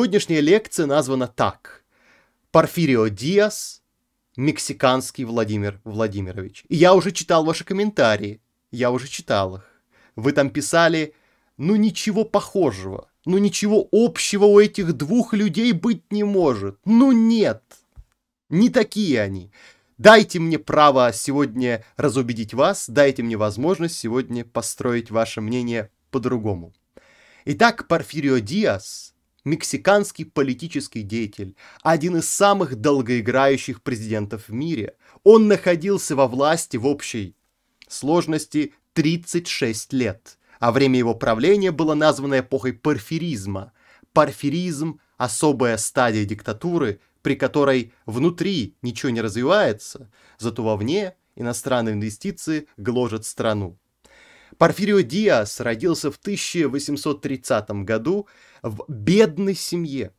Сегодняшняя лекция названа так. Порфирио Диас, мексиканский Владимир Владимирович. И я уже читал ваши комментарии. Я уже читал их. Вы там писали, ну ничего похожего. Ну ничего общего у этих двух людей быть не может. Ну нет. Не такие они. Дайте мне право сегодня разубедить вас, дайте мне возможность сегодня построить ваше мнение по-другому. Итак, Порфирио Диас, мексиканский политический деятель, один из самых долгоиграющих президентов в мире. Он находился во власти в общей сложности 36 лет, а время его правления было названо эпохой парфиризма. Парфиризм – особая стадия диктатуры, при которой внутри ничего не развивается, зато вовне иностранные инвестиции гложат страну. Порфирио Диас родился в 1830 году в бедной семье.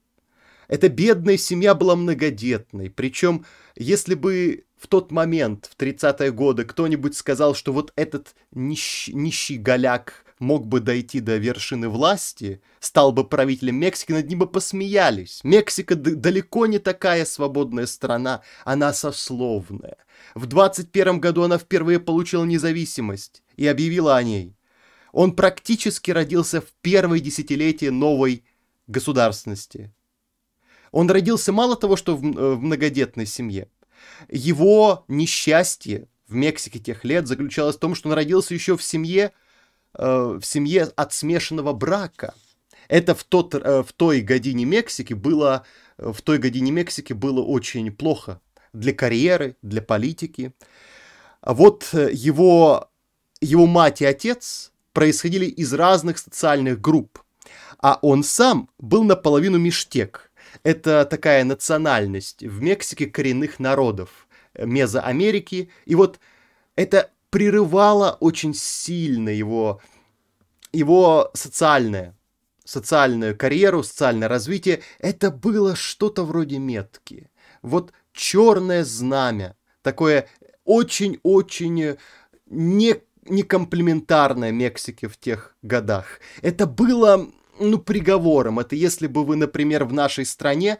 Эта бедная семья была многодетной, причем если бы в тот момент, в 30-е годы, кто-нибудь сказал, что вот этот нищ, нищий голяк мог бы дойти до вершины власти, стал бы правителем Мексики, над ним бы посмеялись. Мексика далеко не такая свободная страна, она сословная. В 21 году она впервые получила независимость и объявила о ней. Он практически родился в первое десятилетие новой государственности. Он родился мало того, что в, э, в многодетной семье. Его несчастье в Мексике тех лет заключалось в том, что он родился еще в семье, Э, в семье от смешанного брака. Это в, тот, э, в той године Мексики было э, в той године Мексики было очень плохо для карьеры, для политики. А вот его, его мать и отец происходили из разных социальных групп, а он сам был наполовину миштек. Это такая национальность в Мексике коренных народов Мезоамерики. И вот это прерывало очень сильно его его социальное, социальную карьеру, социальное развитие, это было что-то вроде метки. Вот черное знамя, такое очень-очень э, не, некомплементарное Мексике в тех годах. Это было, ну, приговором. Это если бы вы, например, в нашей стране,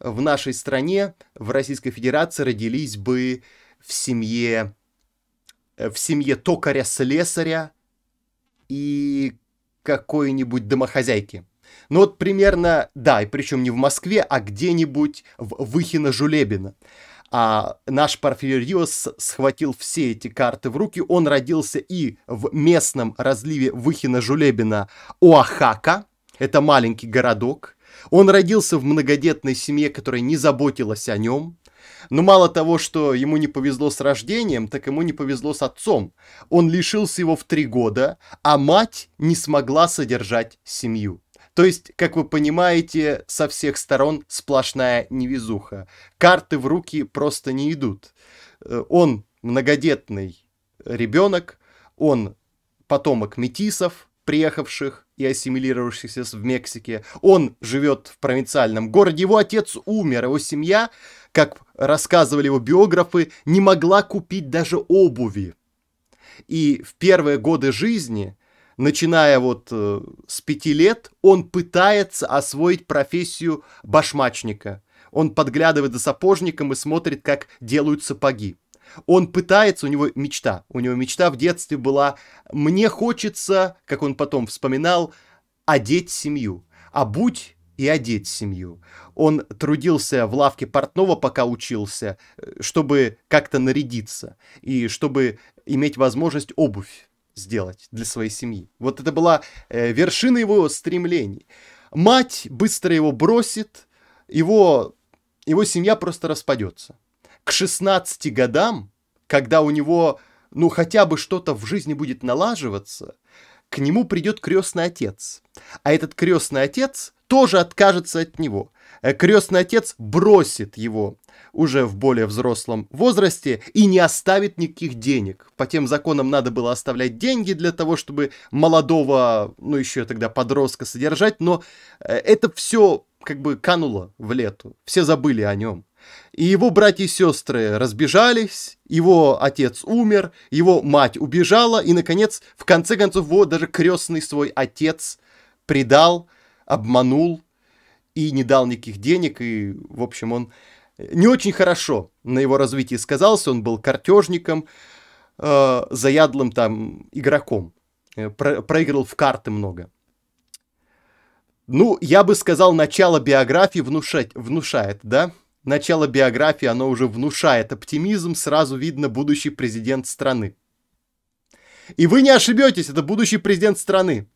в нашей стране, в Российской Федерации родились бы в семье э, в семье токаря-слесаря, и какой-нибудь домохозяйки. Ну вот примерно, да, и причем не в Москве, а где-нибудь в Выхино-Жулебино. А наш Порфирио схватил все эти карты в руки. Он родился и в местном разливе Выхина-Жулебина Оахака. Это маленький городок. Он родился в многодетной семье, которая не заботилась о нем. Но мало того, что ему не повезло с рождением, так ему не повезло с отцом. Он лишился его в три года, а мать не смогла содержать семью. То есть, как вы понимаете, со всех сторон сплошная невезуха. Карты в руки просто не идут. Э, он многодетный ребенок, он потомок метисов, приехавших и ассимилировавшихся в Мексике. Он живет в провинциальном городе, его отец умер, его семья, как рассказывали его биографы, не могла купить даже обуви. И в первые годы жизни, начиная вот э, с пяти лет, он пытается освоить профессию башмачника. Он подглядывает за сапожником и смотрит, как делают сапоги. Он пытается, у него мечта. У него мечта в детстве была «мне хочется», как он потом вспоминал, «одеть семью». А будь и одеть семью. Он трудился в лавке портного, пока учился, э, чтобы как-то нарядиться и чтобы иметь возможность обувь сделать для своей семьи. Вот это была э, вершина его стремлений. Мать быстро его бросит, его, его семья просто распадется к 16 годам, когда у него, ну, хотя бы что-то в жизни будет налаживаться, к нему придет крестный отец. А этот крестный отец тоже откажется от него. Э, крестный отец бросит его уже в более взрослом возрасте и не оставит никаких денег. По тем законам надо было оставлять деньги для того, чтобы молодого, ну еще тогда подростка содержать, но э, это все как бы кануло в лету. Все забыли о нем. И его братья и сестры разбежались, его отец умер, его мать убежала, и, наконец, в конце концов, вот даже крестный свой отец предал, обманул и не дал никаких денег, и, в общем, он не очень хорошо на его развитии сказался, он был картежником, э, заядлым там игроком, э, про- проигрывал в карты много. Ну, я бы сказал, начало биографии внушать, внушает, да? Начало биографии, оно уже внушает оптимизм, сразу видно будущий президент страны. И вы не ошибетесь, это будущий президент страны.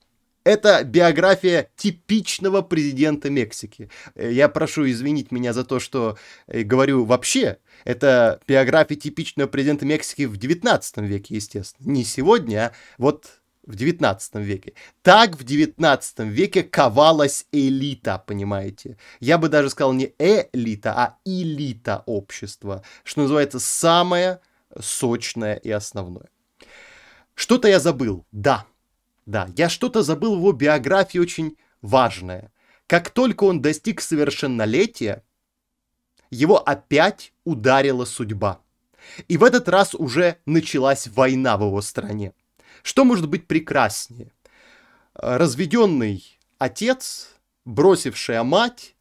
Это биография типичного президента Мексики. Э, я прошу извинить меня за то, что э, говорю вообще. Это биография типичного президента Мексики в 19 веке, естественно. Не сегодня, а вот в 19 веке. Так в 19 веке ковалась элита, понимаете? Я бы даже сказал не элита, а элита общества, что называется самое сочное и основное. Что-то я забыл, да, да, я что-то забыл в его биографии очень важное. Как только он достиг совершеннолетия, его опять ударила судьба. И в этот раз уже началась война в его стране. Что может быть прекраснее? Э, разведенный отец, бросившая мать,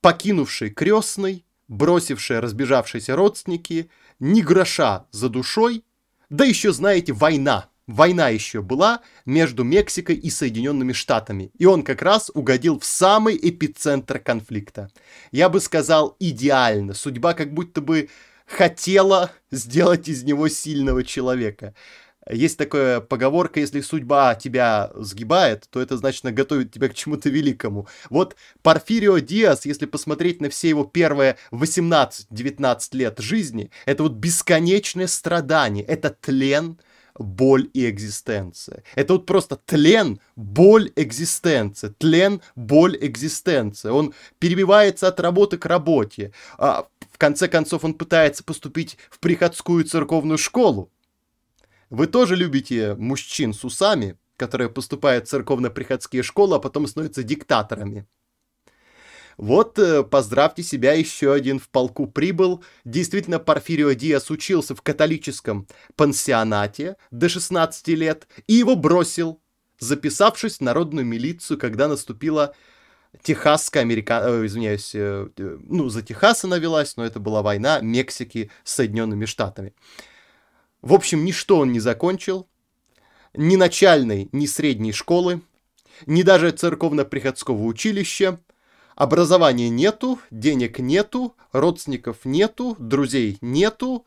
покинувший крестный, бросившие разбежавшиеся родственники, ни гроша за душой, да еще, знаете, война. Война еще была между Мексикой и Соединенными Штатами, и он как раз угодил в самый эпицентр конфликта. Я бы сказал, идеально. Судьба как будто бы хотела сделать из него сильного человека. Есть такая поговорка, если судьба тебя сгибает, то это значит готовит тебя к чему-то великому. Вот Порфирио Диас, если посмотреть на все его первые 18-19 лет жизни, это вот бесконечное страдание, это тлен, боль и экзистенция. Это вот просто тлен, боль, экзистенция. Тлен, боль, экзистенция. Он перебивается от работы к работе. А в конце концов, он пытается поступить в приходскую церковную школу. Вы тоже любите мужчин с усами, которые поступают в церковно-приходские школы, а потом становятся диктаторами. Вот э, поздравьте себя, еще один в полку прибыл. Действительно, Порфирио Диас учился в католическом пансионате до 16 лет и его бросил, записавшись в народную милицию, когда наступила Техасская америка... Э, извиняюсь, э, ну, за Техаса навелась, но это была война Мексики с Соединенными Штатами. В общем, ничто он не закончил, ни начальной, ни средней школы, ни даже церковно-приходского училища. Образования нету, денег нету, родственников нету, друзей нету.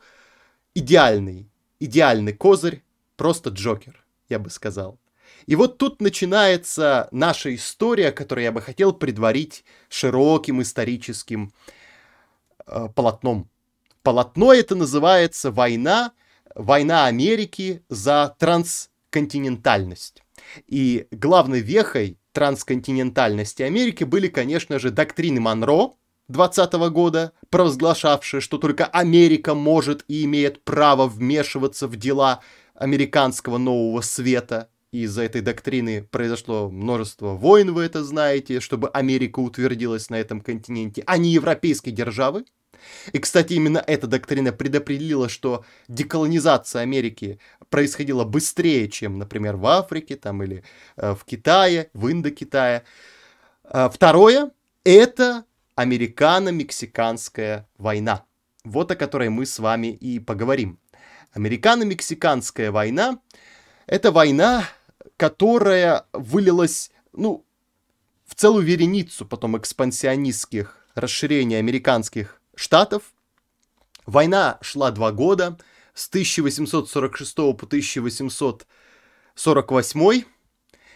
Идеальный, идеальный козырь, просто Джокер, я бы сказал. И вот тут начинается наша история, которую я бы хотел предварить широким историческим э, полотном. Полотно это называется «Война война Америки за трансконтинентальность. И главной вехой трансконтинентальности Америки были, конечно же, доктрины Монро 20 года, провозглашавшие, что только Америка может и имеет право вмешиваться в дела американского нового света. И из-за этой доктрины произошло множество войн, вы это знаете, чтобы Америка утвердилась на этом континенте, а не европейские державы. И, кстати, именно эта доктрина предопределила, что деколонизация Америки происходила быстрее, чем, например, в Африке там, или э, в Китае, в Индокитае. Э, второе – это американо-мексиканская война. Вот о которой мы с вами и поговорим. Американо-мексиканская война – это война, которая вылилась, ну, в целую вереницу потом экспансионистских расширений американских Штатов. Война шла два года, с 1846 по 1848.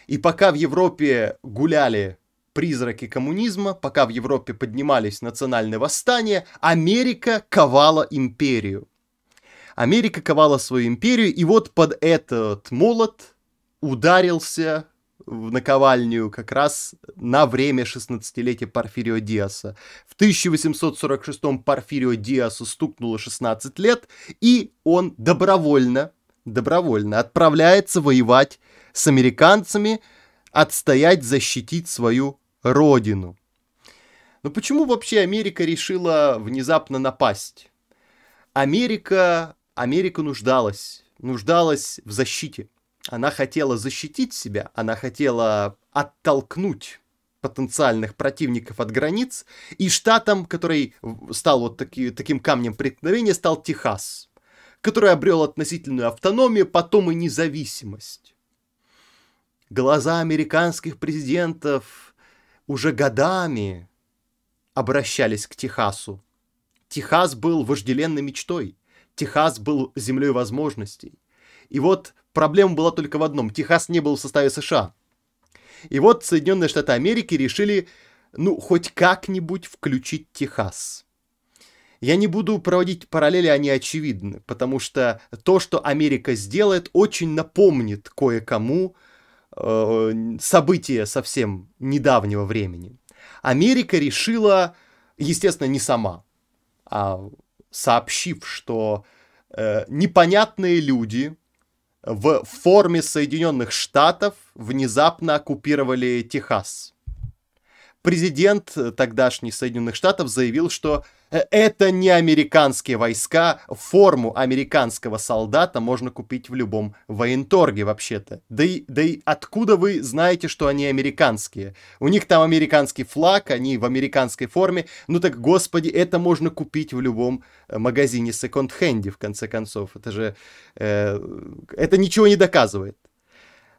И пока в Европе гуляли призраки коммунизма, пока в Европе поднимались национальные восстания, Америка ковала империю. Америка ковала свою империю, и вот под этот молот ударился в наковальню как раз на время 16-летия Порфирио Диаса. В 1846-м Порфирио Диасу стукнуло 16 лет, и он добровольно, добровольно отправляется воевать с американцами, отстоять, защитить свою родину. Но почему вообще Америка решила внезапно напасть? Америка, Америка нуждалась, нуждалась в защите – она хотела защитить себя, она хотела оттолкнуть потенциальных противников от границ, и штатом, который стал вот таки, таким камнем преткновения, стал Техас, который обрел относительную автономию, потом и независимость. Глаза американских президентов уже годами обращались к Техасу. Техас был вожделенной мечтой, Техас был землей возможностей. И вот Проблема была только в одном. Техас не был в составе США. И вот Соединенные Штаты Америки решили, ну, хоть как-нибудь включить Техас. Я не буду проводить параллели, они очевидны, потому что то, что Америка сделает, очень напомнит кое-кому э, события совсем недавнего времени. Америка решила, естественно, не сама, а сообщив, что э, непонятные люди, в форме Соединенных Штатов внезапно оккупировали Техас. Президент тогдашних Соединенных Штатов заявил, что э, это не американские войска, форму американского солдата можно купить в любом военторге вообще-то. Да и, да и откуда вы знаете, что они американские? У них там американский флаг, они в американской форме. Ну так, господи, это можно купить в любом э, магазине секонд-хенде, в конце концов. Это же... Э, это ничего не доказывает.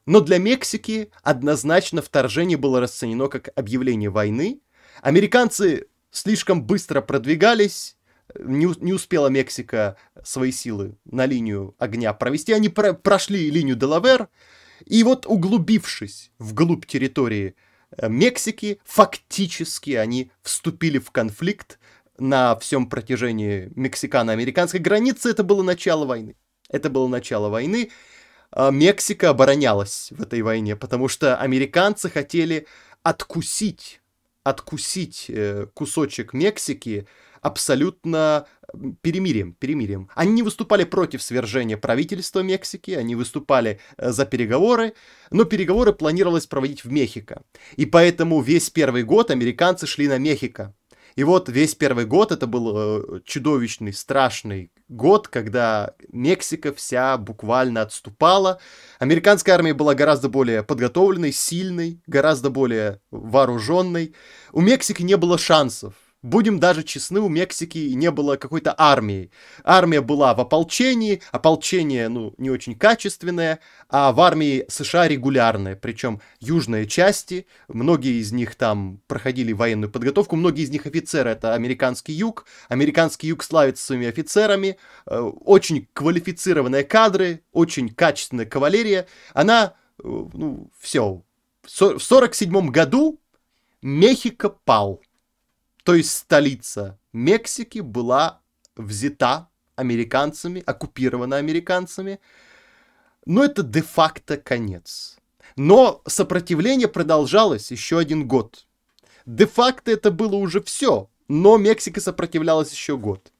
Но для Мексики однозначно вторжение было расценено как объявление войны. Американцы слишком быстро продвигались, не, не успела Мексика свои силы на линию огня провести. Они про прошли линию Делавер, и вот углубившись вглубь территории э, Мексики, фактически они вступили в конфликт на всем протяжении мексикано-американской границы. Это было начало войны. Это было начало войны. А, Мексика оборонялась в этой войне, потому что американцы хотели откусить, откусить э, кусочек Мексики абсолютно перемирием, перемирием. Они не выступали против свержения правительства Мексики, они выступали э, за переговоры, но переговоры планировалось проводить в Мехико. И поэтому весь первый год американцы шли на Мехико, и вот весь первый год это был э, чудовищный, страшный год, когда Мексика вся буквально отступала. Американская армия была гораздо более подготовленной, сильной, гораздо более вооруженной. У Мексики не было шансов будем даже честны, у Мексики не было какой-то армии. Армия была в ополчении, ополчение, ну, не очень качественное, а в армии США регулярное, причем южные части, многие из них там проходили военную подготовку, многие из них офицеры, это американский юг, американский юг славится своими офицерами, э, очень квалифицированные кадры, очень качественная кавалерия, она, э, ну, все, в 47 году Мехико пал. То есть столица Мексики была взята американцами, оккупирована американцами. Но это де-факто конец. Но сопротивление продолжалось еще один год. Де-факто это было уже все, но Мексика сопротивлялась еще год.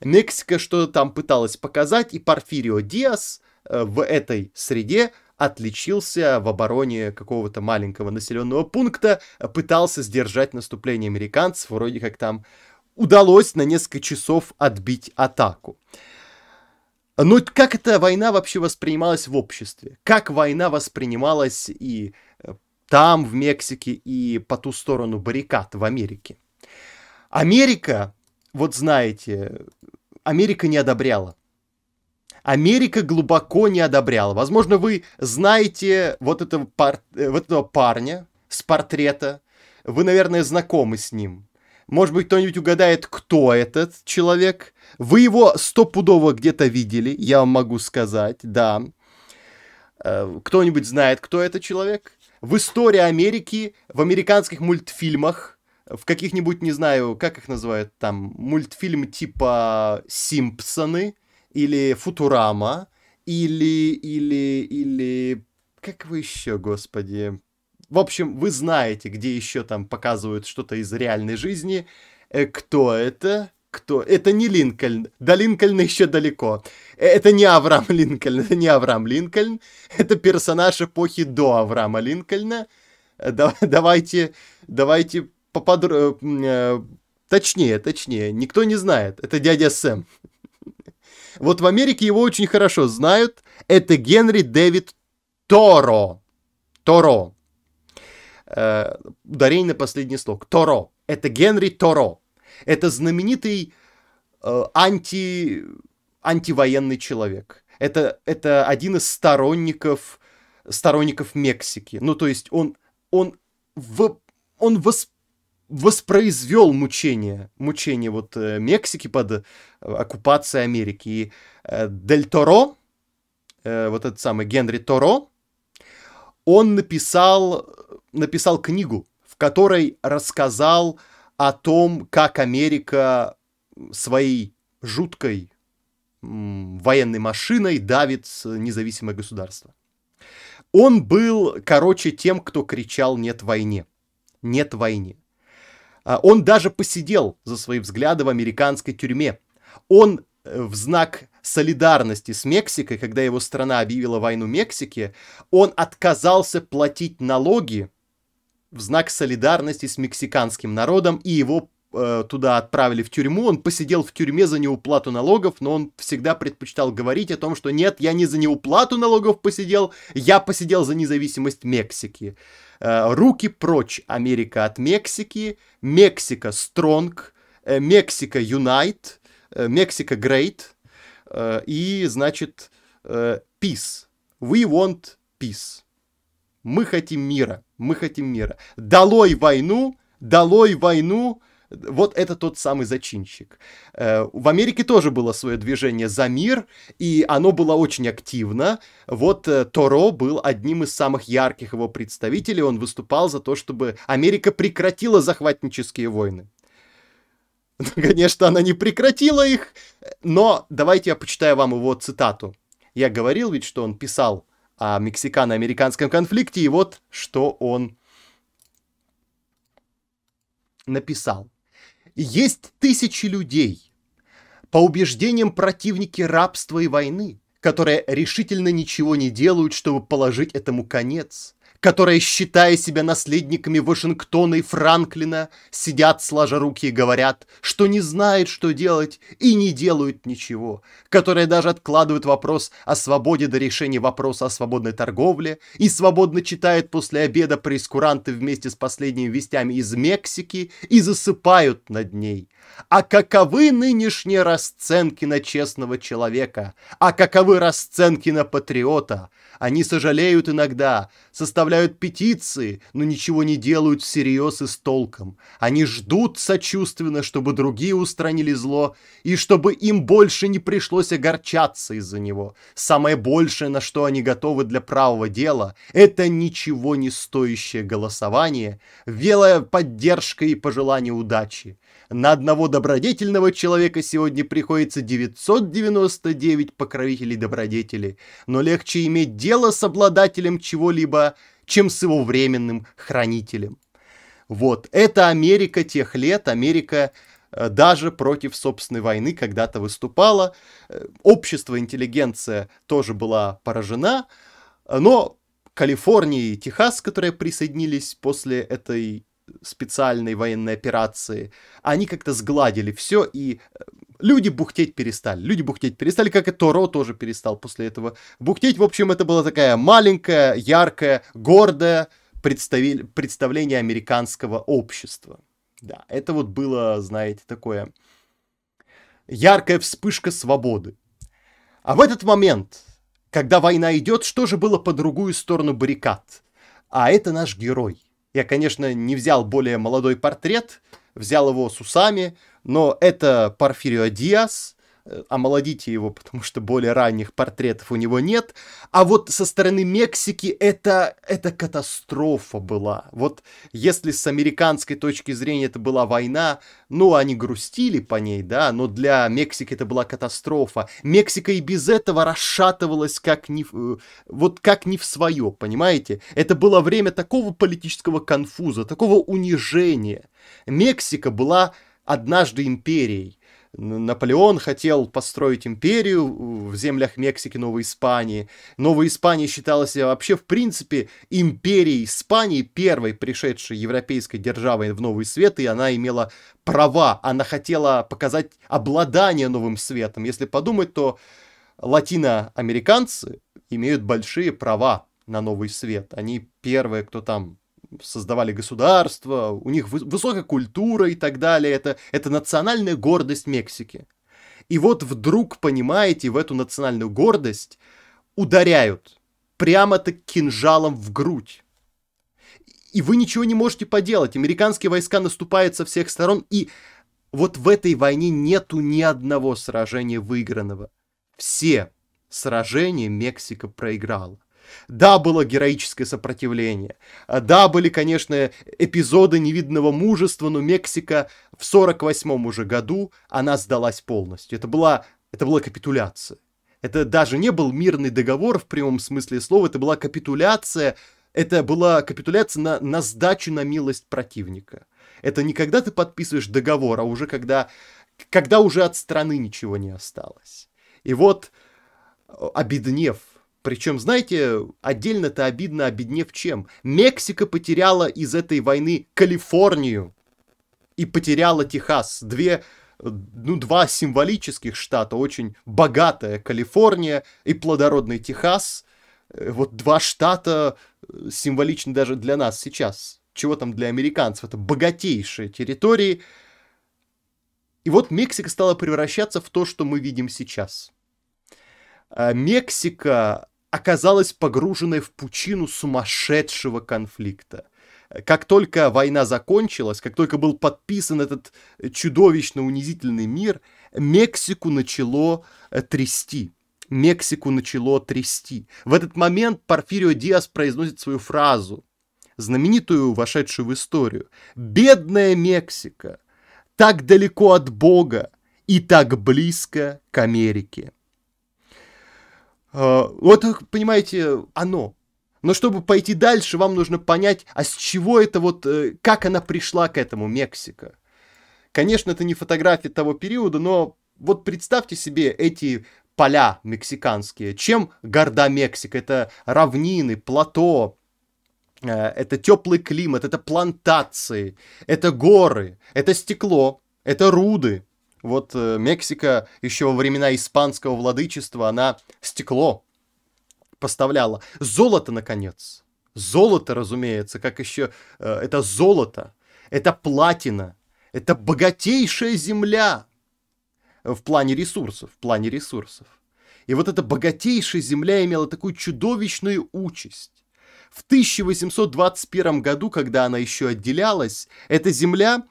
Мексика что-то там пыталась показать, и Порфирио Диас э, в этой среде – отличился в обороне какого-то маленького населенного пункта, пытался сдержать наступление американцев, вроде как там удалось на несколько часов отбить атаку. Но как эта война вообще воспринималась в обществе? Как война воспринималась и э, там, в Мексике, и по ту сторону баррикад в Америке? Америка, вот знаете, Америка не одобряла Америка глубоко не одобряла. Возможно, вы знаете вот этого, пар... Э, вот этого парня с портрета. Вы, наверное, знакомы с ним. Может быть, кто-нибудь угадает, кто этот человек. Вы его стопудово где-то видели, я вам могу сказать, да. Э, кто-нибудь знает, кто этот человек? В истории Америки, в американских мультфильмах, в каких-нибудь, не знаю, как их называют там, мультфильм типа «Симпсоны», или Футурама, или, или, или... Как вы еще, господи? В общем, вы знаете, где еще там показывают что-то из реальной жизни. Э, кто это? Кто? Это не Линкольн. До Линкольна еще далеко. Э, это не Авраам Линкольн. Это не Авраам Линкольн. Это персонаж эпохи до Авраама Линкольна. Э, да, давайте, давайте поподробнее, э, Точнее, точнее, никто не знает. Это дядя Сэм. Вот в Америке его очень хорошо знают. Это Генри Дэвид Торо. Торо. Э, ударение на последний слог. Торо. Это Генри Торо. Это знаменитый э, анти, антивоенный человек. Это, это один из сторонников, сторонников Мексики. Ну, то есть он, он, в, он восп воспроизвел мучение, мучение вот э, Мексики под э, оккупацией Америки. И э, Дель Торо, вот этот самый Генри Торо, он написал, написал книгу, в которой рассказал о том, как Америка своей жуткой военной машиной давит независимое государство. Он был, короче, тем, кто кричал «нет войне». «Нет войне». А, он даже посидел за свои взгляды в американской тюрьме. Он э, в знак солидарности с Мексикой, когда его страна объявила войну Мексике, он отказался платить налоги в знак солидарности с мексиканским народом, и его э, туда отправили в тюрьму. Он посидел в тюрьме за неуплату налогов, но он всегда предпочитал говорить о том, что нет, я не за неуплату налогов посидел, я посидел за независимость Мексики. Э, руки прочь, Америка от Мексики, Мексика стронг, э, Мексика юнайт, э, Мексика грейт и, значит, peace. We want peace. Мы хотим мира, мы хотим мира. Долой войну, долой войну, вот это тот самый зачинщик. Э, в Америке тоже было свое движение «За мир», и оно было очень активно. Вот э, Торо был одним из самых ярких его представителей. Он выступал за то, чтобы Америка прекратила захватнические войны. Ну, конечно, она не прекратила их, но давайте я почитаю вам его цитату. Я говорил ведь, что он писал о мексикано-американском конфликте, и вот что он написал есть тысячи людей. По убеждениям противники рабства и войны, которые решительно ничего не делают, чтобы положить этому конец, которые, считая себя наследниками Вашингтона и Франклина, сидят сложа руки и говорят, что не знают, что делать, и не делают ничего, которые даже откладывают вопрос о свободе до решения вопроса о свободной торговле и свободно читают после обеда прескуранты вместе с последними вестями из Мексики и засыпают над ней. А каковы нынешние расценки на честного человека? А каковы расценки на патриота? Они сожалеют иногда, составляют составляют петиции, но ничего не делают всерьез и с толком. Они ждут сочувственно, чтобы другие устранили зло, и чтобы им больше не пришлось огорчаться из-за него. Самое большее, на что они готовы для правого дела, это ничего не стоящее голосование, велая поддержка и пожелание удачи. На одного добродетельного человека сегодня приходится 999 покровителей добродетели, но легче иметь дело с обладателем чего-либо, чем с его временным хранителем. Вот, это Америка тех лет, Америка э, даже против собственной войны когда-то выступала. Э, общество, интеллигенция тоже была поражена, но Калифорния и Техас, которые присоединились после этой специальной военной операции, они как-то сгладили все, и э, Люди бухтеть перестали. Люди бухтеть перестали, как и Торо тоже перестал после этого бухтеть. В общем, это была такая маленькая, яркая, гордая представление американского общества. Да, это вот было, знаете, такое яркая вспышка свободы. А в этот момент, когда война идет, что же было по другую сторону баррикад? А это наш герой. Я, конечно, не взял более молодой портрет, взял его с усами, но это Порфирио Диас, э, омолодите его, потому что более ранних портретов у него нет. А вот со стороны Мексики это, это катастрофа была. Вот если с американской точки зрения это была война, ну, они грустили по ней, да, но для Мексики это была катастрофа. Мексика и без этого расшатывалась как не, э, вот как не в свое, понимаете? Это было время такого политического конфуза, такого унижения. Мексика была однажды империей. Наполеон хотел построить империю в землях Мексики, Новой Испании. Новая Испания считала себя вообще, в принципе, империей Испании, первой пришедшей европейской державой в Новый Свет, и она имела права, она хотела показать обладание Новым Светом. Если подумать, то латиноамериканцы имеют большие права на Новый Свет. Они первые, кто там создавали государство, у них высокая культура и так далее. Это, это национальная гордость Мексики. И вот вдруг, понимаете, в эту национальную гордость ударяют прямо-то кинжалом в грудь. И вы ничего не можете поделать. Американские войска наступают со всех сторон, и вот в этой войне нету ни одного сражения выигранного. Все сражения Мексика проиграла. Да, было героическое сопротивление. Да, были, конечно, эпизоды невиданного мужества, но Мексика в 48 уже году, она сдалась полностью. Это была, это была капитуляция. Это даже не был мирный договор в прямом смысле слова, это была капитуляция, это была капитуляция на, на сдачу на милость противника. Это не когда ты подписываешь договор, а уже когда, когда уже от страны ничего не осталось. И вот, обеднев, причем, знаете, отдельно-то обидно обеднев чем. Мексика потеряла из этой войны Калифорнию и потеряла Техас. Две ну, два символических штата, очень богатая Калифорния и плодородный Техас. Э, вот два штата э, символичны даже для нас сейчас. Чего там для американцев? Это богатейшие территории. И вот Мексика стала превращаться в то, что мы видим сейчас. А Мексика оказалась погруженной в пучину сумасшедшего конфликта. Как только война закончилась, как только был подписан этот чудовищно унизительный мир, Мексику начало э, трясти. Мексику начало трясти. В этот момент Порфирио Диас произносит свою фразу, знаменитую, вошедшую в историю. «Бедная Мексика, так далеко от Бога и так близко к Америке». Э, вот, понимаете, оно. Но чтобы пойти дальше, вам нужно понять, а с чего это вот, э, как она пришла к этому Мексика. Конечно, это не фотографии того периода, но вот представьте себе эти поля мексиканские. Чем горда Мексика? Это равнины, плато, э, это теплый климат, это плантации, это горы, это стекло, это руды, вот э, Мексика еще во времена испанского владычества, она стекло поставляла. Золото, наконец. Золото, разумеется, как еще... Э, это золото, это платина, это богатейшая земля в плане ресурсов, в плане ресурсов. И вот эта богатейшая земля имела такую чудовищную участь. В 1821 году, когда она еще отделялась, эта земля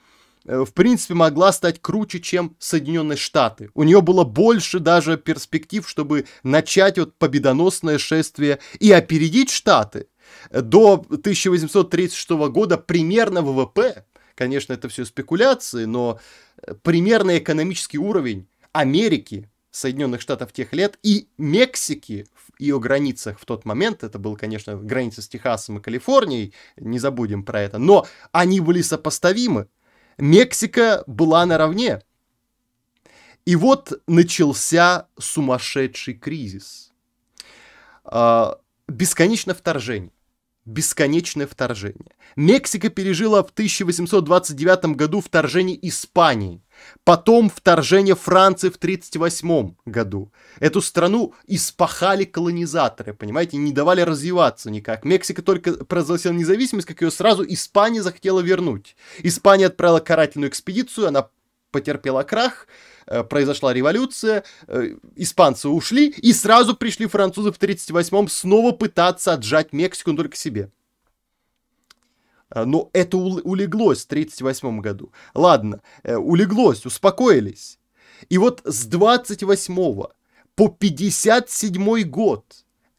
Э, в принципе, могла стать круче, чем Соединенные Штаты. У нее было больше даже перспектив, чтобы начать вот победоносное шествие и опередить Штаты. До 1836 года примерно ВВП, конечно, это все спекуляции, но э, примерный экономический уровень Америки, Соединенных Штатов тех лет и Мексики в ее границах в тот момент, это был, конечно, граница с Техасом и Калифорнией, не забудем про это, но они были сопоставимы. Мексика была наравне. И вот начался сумасшедший кризис. А, бесконечно вторжение бесконечное вторжение. Мексика пережила в 1829 году вторжение Испании, потом вторжение Франции в 1938 году. Эту страну испахали колонизаторы, понимаете, не давали развиваться никак. Мексика только провозгласила независимость, как ее сразу Испания захотела вернуть. Испания отправила карательную экспедицию, она потерпела крах, Э, произошла революция, э, испанцы ушли, и сразу пришли французы в 1938-м снова пытаться отжать Мексику, но только себе. Э, но это улеглось в 1938 году. Ладно, улеглось, успокоились. И вот с 28 по 57 год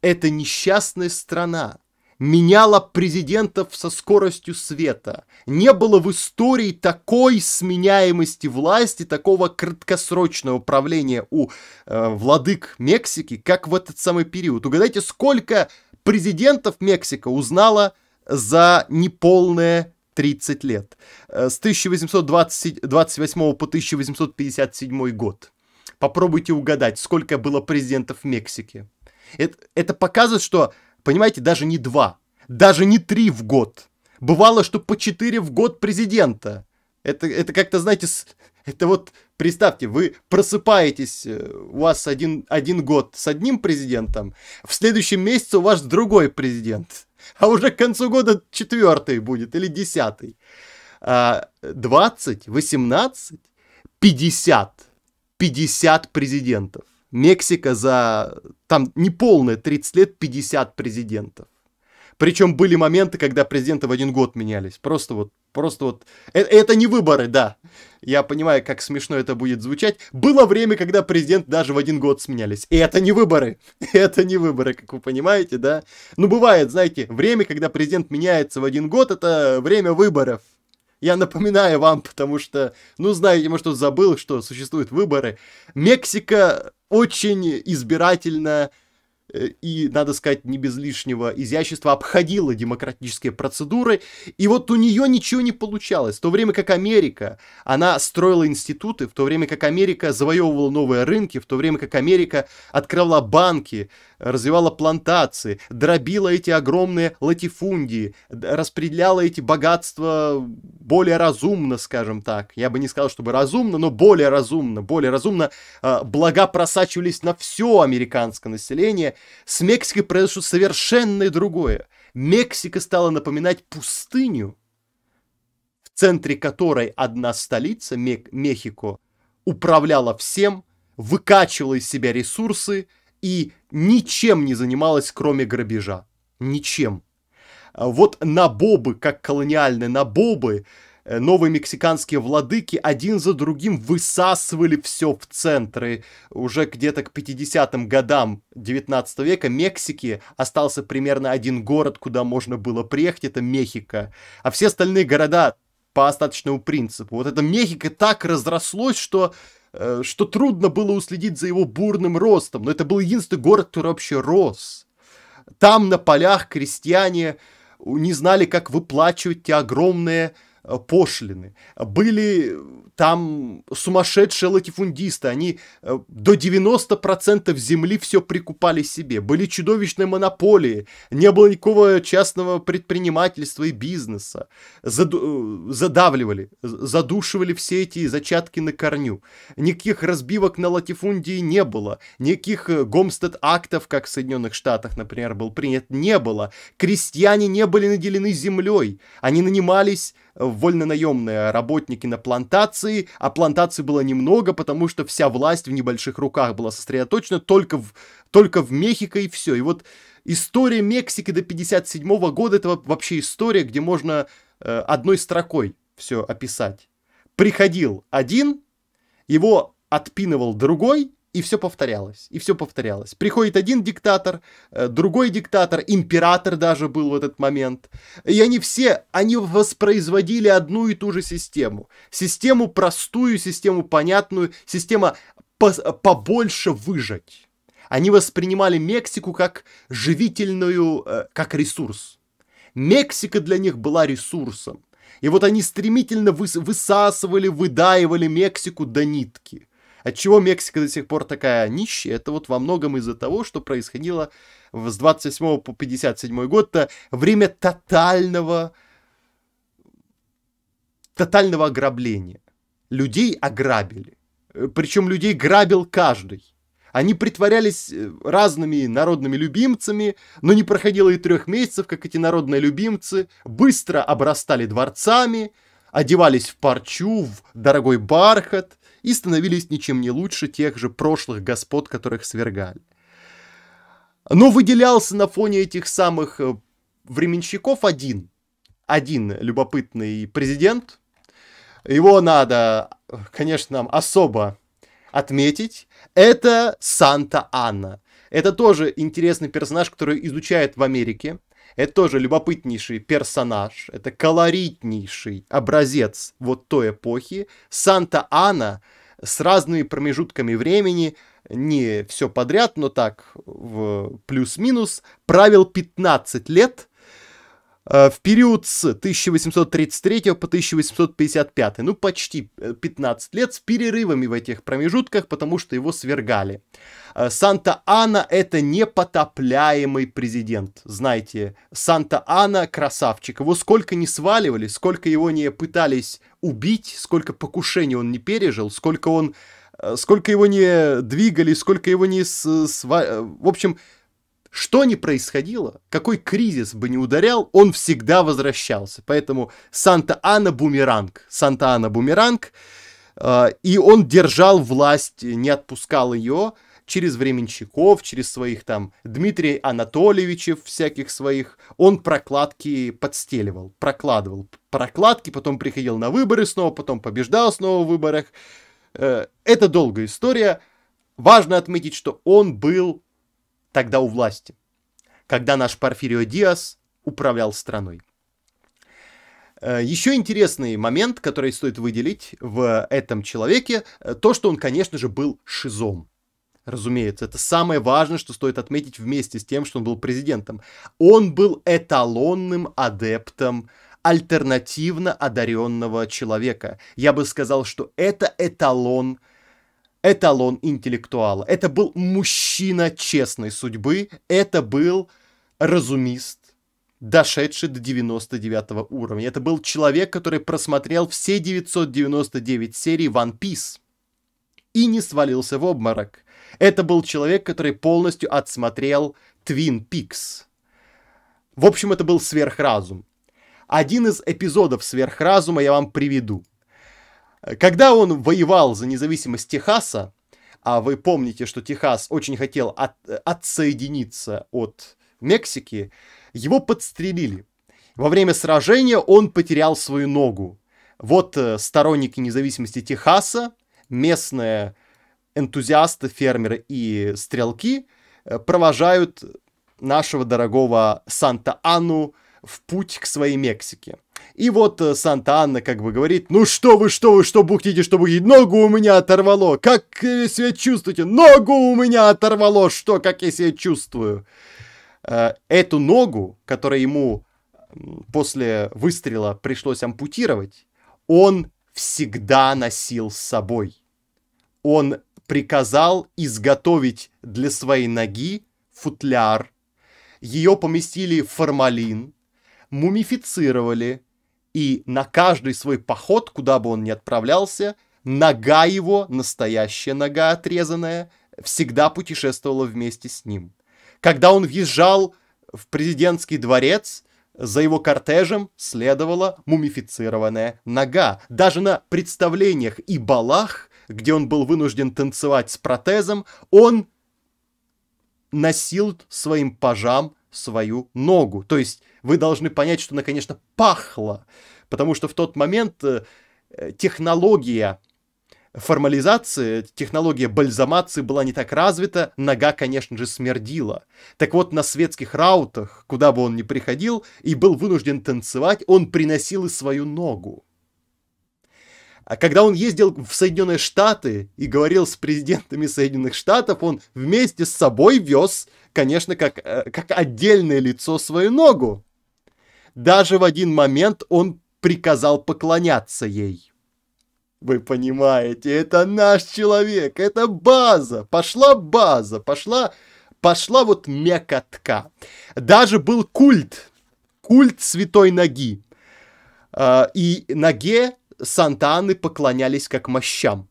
эта несчастная страна меняла президентов со скоростью света. Не было в истории такой сменяемости власти, такого краткосрочного управления у э, владык Мексики, как в этот самый период. Угадайте, сколько президентов Мексика узнала за неполное 30 лет. Э, с 1828 по 1857 год. Попробуйте угадать, сколько было президентов Мексики. Это, это показывает, что Понимаете, даже не два, даже не три в год. Бывало, что по четыре в год президента. Это, это как-то, знаете, это вот, представьте, вы просыпаетесь, э, у вас один, один год с одним президентом, в следующем месяце у вас другой президент, а уже к концу года четвертый будет или десятый. 20, 18, 50, 50 президентов. Мексика за, там, не полное 30 лет 50 президентов. Причем были моменты, когда президенты в один год менялись. Просто вот, просто вот. Это, это не выборы, да. Я понимаю, как смешно это будет звучать. Было время, когда президент даже в один год сменялись. И это не выборы. Это не выборы, как вы понимаете, да. Ну, бывает, знаете, время, когда президент меняется в один год, это время выборов. Я напоминаю вам, потому что, ну, знаете, может, он забыл, что существуют выборы. Мексика очень избирательно э, и, надо сказать, не без лишнего изящества, обходила демократические процедуры, и вот у нее ничего не получалось. В то время как Америка, она строила институты, в то время как Америка завоевывала новые рынки, в то время как Америка открывала банки, развивала плантации, дробила эти огромные латифундии, распределяла эти богатства более разумно, скажем так. Я бы не сказал, чтобы разумно, но более разумно, более разумно. А, блага просачивались на все американское население. С Мексикой произошло совершенно другое. Мексика стала напоминать пустыню, в центре которой одна столица, Мехико, управляла всем, выкачивала из себя ресурсы, и ничем не занималась, кроме грабежа. Ничем. А вот на бобы, как колониальные на бобы э, новые мексиканские владыки один за другим высасывали все в центры. Уже где-то к 50-м годам 19 века Мексики остался примерно один город, куда можно было приехать, это Мехико. А все остальные города по остаточному принципу. Вот это Мехико так разрослось, что Э, что трудно было уследить за его бурным ростом, но это был единственный город, который вообще рос. Там на полях крестьяне э, не знали, как выплачивать те огромные пошлины. Были там сумасшедшие латифундисты, они э, до 90% земли все прикупали себе. Были чудовищные монополии, не было никакого частного предпринимательства и бизнеса. Заду- э, задавливали, задушивали все эти зачатки на корню. Никаких разбивок на латифундии не было, никаких э, гомстед-актов, как в Соединенных Штатах, например, был принят, не было. Крестьяне не были наделены землей, они нанимались вольнонаемные работники на плантации, а плантаций было немного, потому что вся власть в небольших руках была сосредоточена только в, только в Мехико и все. И вот история Мексики до 57 года это вообще история, где можно э, одной строкой все описать. Приходил один, его отпинывал другой, и все повторялось, и все повторялось. Приходит один диктатор, э, другой диктатор, император даже был в этот момент. И они все, они воспроизводили одну и ту же систему. Систему простую, систему понятную, система по побольше выжать. Они воспринимали Мексику как живительную, э, как ресурс. Мексика для них была ресурсом. И вот они стремительно высасывали, выдаивали Мексику до нитки – Отчего Мексика до сих пор такая нищая, это вот во многом из-за того, что происходило с 28 по 57 год-то время тотального, тотального ограбления. Людей ограбили. Э, Причем людей грабил каждый. Они притворялись э, разными народными любимцами, но не проходило и трех месяцев, как эти народные любимцы быстро обрастали дворцами, одевались в парчу, в дорогой бархат, и становились ничем не лучше тех же прошлых господ, которых свергали. Но выделялся на фоне этих самых э, временщиков один, один любопытный президент. Его надо, конечно, нам особо отметить. Это Санта-Анна. Это тоже интересный персонаж, который изучает в Америке. Это тоже любопытнейший персонаж, это колоритнейший образец вот той эпохи. Санта-Ана с разными промежутками времени, не все подряд, но так в плюс-минус, правил 15 лет, Э, в период с 1833 по 1855, ну почти 15 э, лет, с перерывами в этих промежутках, потому что его свергали. Э, Санта-Ана — это непотопляемый президент, знаете, Санта-Ана — красавчик, его сколько не сваливали, сколько его не пытались убить, сколько покушений он не пережил, сколько он сколько его не двигали, сколько его не... Сва... В общем, что ни происходило, какой кризис бы ни ударял, он всегда возвращался. Поэтому Санта-Ана бумеранг. Санта-Ана бумеранг. Э, и он держал власть, не отпускал ее через временщиков, через своих там Дмитрия Анатольевичев, всяких своих, он прокладки подстеливал, прокладывал прокладки, потом приходил на выборы снова, потом побеждал снова в выборах. Э, это долгая история. Важно отметить, что он был тогда у власти, когда наш Порфирио Диас управлял страной. Э, Еще интересный момент, который стоит выделить в этом человеке, э, то, что он, конечно же, был шизом. Разумеется, это самое важное, что стоит отметить вместе с тем, что он был президентом. Он был эталонным адептом альтернативно одаренного человека. Я бы сказал, что это эталон эталон интеллектуала. Это был мужчина честной судьбы, это был разумист, дошедший до 99 уровня. Это был человек, который просмотрел все 999 серий One Piece и не свалился в обморок. Это был человек, который полностью отсмотрел Twin Peaks. В общем, это был сверхразум. Один из эпизодов сверхразума я вам приведу. Когда он воевал за независимость Техаса, а вы помните, что Техас очень хотел от, отсоединиться от Мексики, его подстрелили. Во время сражения он потерял свою ногу. Вот э, сторонники независимости Техаса, местные энтузиасты, фермеры и стрелки э, провожают нашего дорогого Санта-Ану в путь к своей Мексике. И вот э, Санта-Анна как бы говорит, ну что вы, что вы, что бухтите, что бухтите, ногу у меня оторвало, как э, себя чувствуете, ногу у меня оторвало, что, как я себя чувствую. Э, эту ногу, которую ему после выстрела пришлось ампутировать, он всегда носил с собой. Он приказал изготовить для своей ноги футляр, ее поместили в формалин, мумифицировали, и на каждый свой поход, куда бы он ни отправлялся, нога его, настоящая нога отрезанная, всегда путешествовала вместе с ним. Когда он въезжал в президентский дворец, за его кортежем следовала мумифицированная нога. Даже на представлениях и балах, где он был вынужден танцевать с протезом, он носил своим пажам свою ногу. То есть вы должны понять, что она, конечно, пахла, потому что в тот момент э, технология формализации, технология бальзамации была не так развита, нога, конечно же, смердила. Так вот, на светских раутах, куда бы он ни приходил, и был вынужден танцевать, он приносил и свою ногу. А когда он ездил в Соединенные Штаты и говорил с президентами Соединенных Штатов, он вместе с собой вез, конечно, как, э, как отдельное лицо свою ногу. Даже в один момент он приказал поклоняться ей. Вы понимаете, это наш человек, это база, пошла база, пошла, пошла вот мекотка. Даже был культ, культ святой ноги. А, и ноге Сантаны поклонялись как мощам.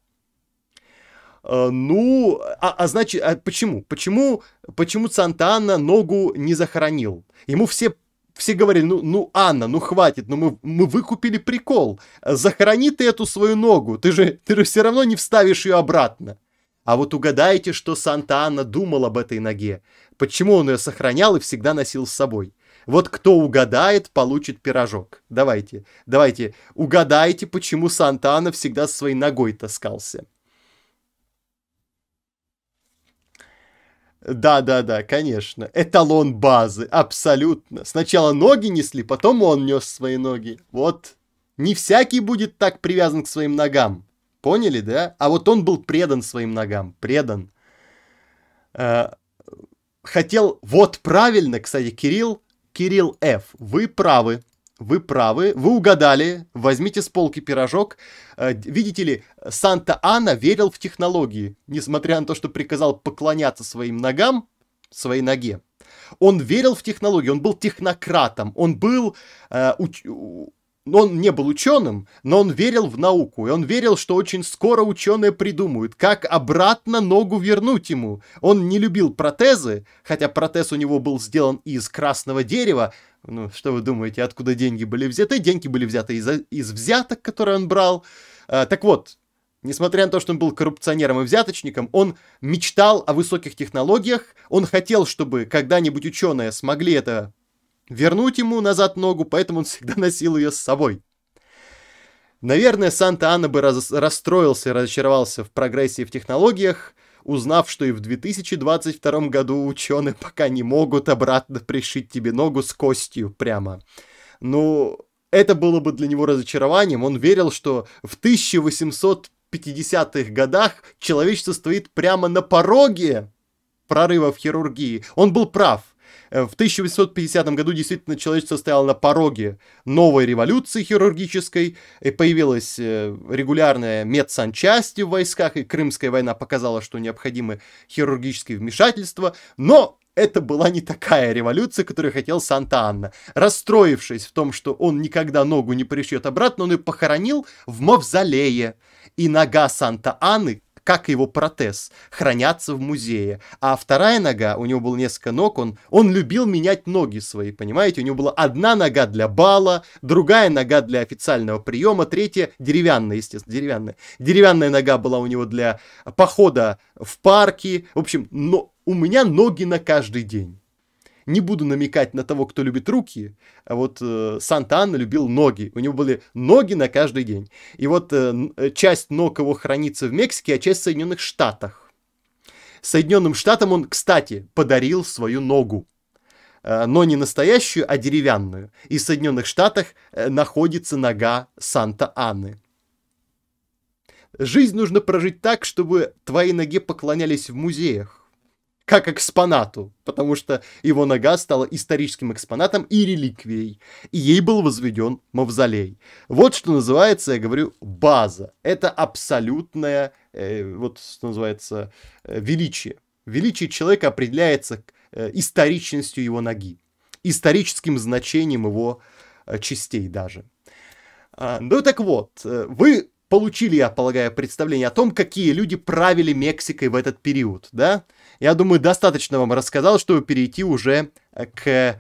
А, ну, а, а значит, а почему? Почему, почему Сантана ногу не захоронил? Ему все все говорили, ну, ну, Анна, ну хватит, ну мы, мы выкупили прикол. Захорони ты эту свою ногу, ты же, ты же все равно не вставишь ее обратно. А вот угадайте, что Санта-Анна думал об этой ноге. Почему он ее сохранял и всегда носил с собой. Вот кто угадает, получит пирожок. Давайте, давайте, угадайте, почему Санта-Анна всегда своей ногой таскался. Да-да-да, конечно. Эталон базы, абсолютно. Сначала ноги несли, потом он нес свои ноги. Вот. Не всякий будет так привязан к своим ногам. Поняли, да? А вот он был предан своим ногам. Предан. Э, хотел... Вот правильно, кстати, Кирилл. Кирилл Ф. Вы правы вы правы, вы угадали, возьмите с полки пирожок. Э, видите ли, Санта-Анна верил в технологии, несмотря на то, что приказал поклоняться своим ногам, своей ноге. Он верил в технологии, он был технократом, он был э, уч- он не был ученым, но он верил в науку, и он верил, что очень скоро ученые придумают, как обратно ногу вернуть ему. Он не любил протезы, хотя протез у него был сделан из красного дерева. Ну, что вы думаете, откуда деньги были взяты? Деньги были взяты из, из взяток, которые он брал. А, так вот, Несмотря на то, что он был коррупционером и взяточником, он мечтал о высоких технологиях, он хотел, чтобы когда-нибудь ученые смогли это вернуть ему назад ногу, поэтому он всегда носил ее с собой. Наверное, Санта-Анна бы раз- расстроился и разочаровался в прогрессе в технологиях, узнав, что и в 2022 году ученые пока не могут обратно пришить тебе ногу с костью прямо. Ну, это было бы для него разочарованием. Он верил, что в 1850-х годах человечество стоит прямо на пороге прорыва в хирургии. Он был прав. В 1850 году действительно человечество стояло на пороге новой революции хирургической, и появилась э, регулярная медсанчасти в войсках, и Крымская война показала, что необходимы хирургические вмешательства, но это была не такая революция, которую хотел Санта-Анна. Расстроившись в том, что он никогда ногу не пришьет обратно, он ее похоронил в мавзолее. И нога Санта-Анны как его протез, хранятся в музее. А вторая нога, у него было несколько ног, он, он любил менять ноги свои, понимаете? У него была одна нога для бала, другая нога для официального приема, третья деревянная, естественно, деревянная. Деревянная нога была у него для похода в парке, В общем, но у меня ноги на каждый день. Не буду намекать на того, кто любит руки, а вот э, Санта-Анна любил ноги. У него были ноги на каждый день. И вот э, э, часть ног его хранится в Мексике, а часть в Соединенных Штатах. Соединенным Штатам он, кстати, подарил свою ногу э, но не настоящую, а деревянную. И в Соединенных Штатах э, находится нога Санта-Анны. Жизнь нужно прожить так, чтобы твоей ноге поклонялись в музеях как экспонату, потому что его нога стала историческим экспонатом и реликвией, и ей был возведен мавзолей. Вот что называется, я говорю, база. Это абсолютное, э, вот что называется, э, величие. Величие человека определяется э, историчностью его ноги, историческим значением его э, частей даже. А, ну так вот, э, вы получили, я полагаю, представление о том, какие люди правили Мексикой в этот период, да? Я думаю, достаточно вам рассказал, чтобы перейти уже э, к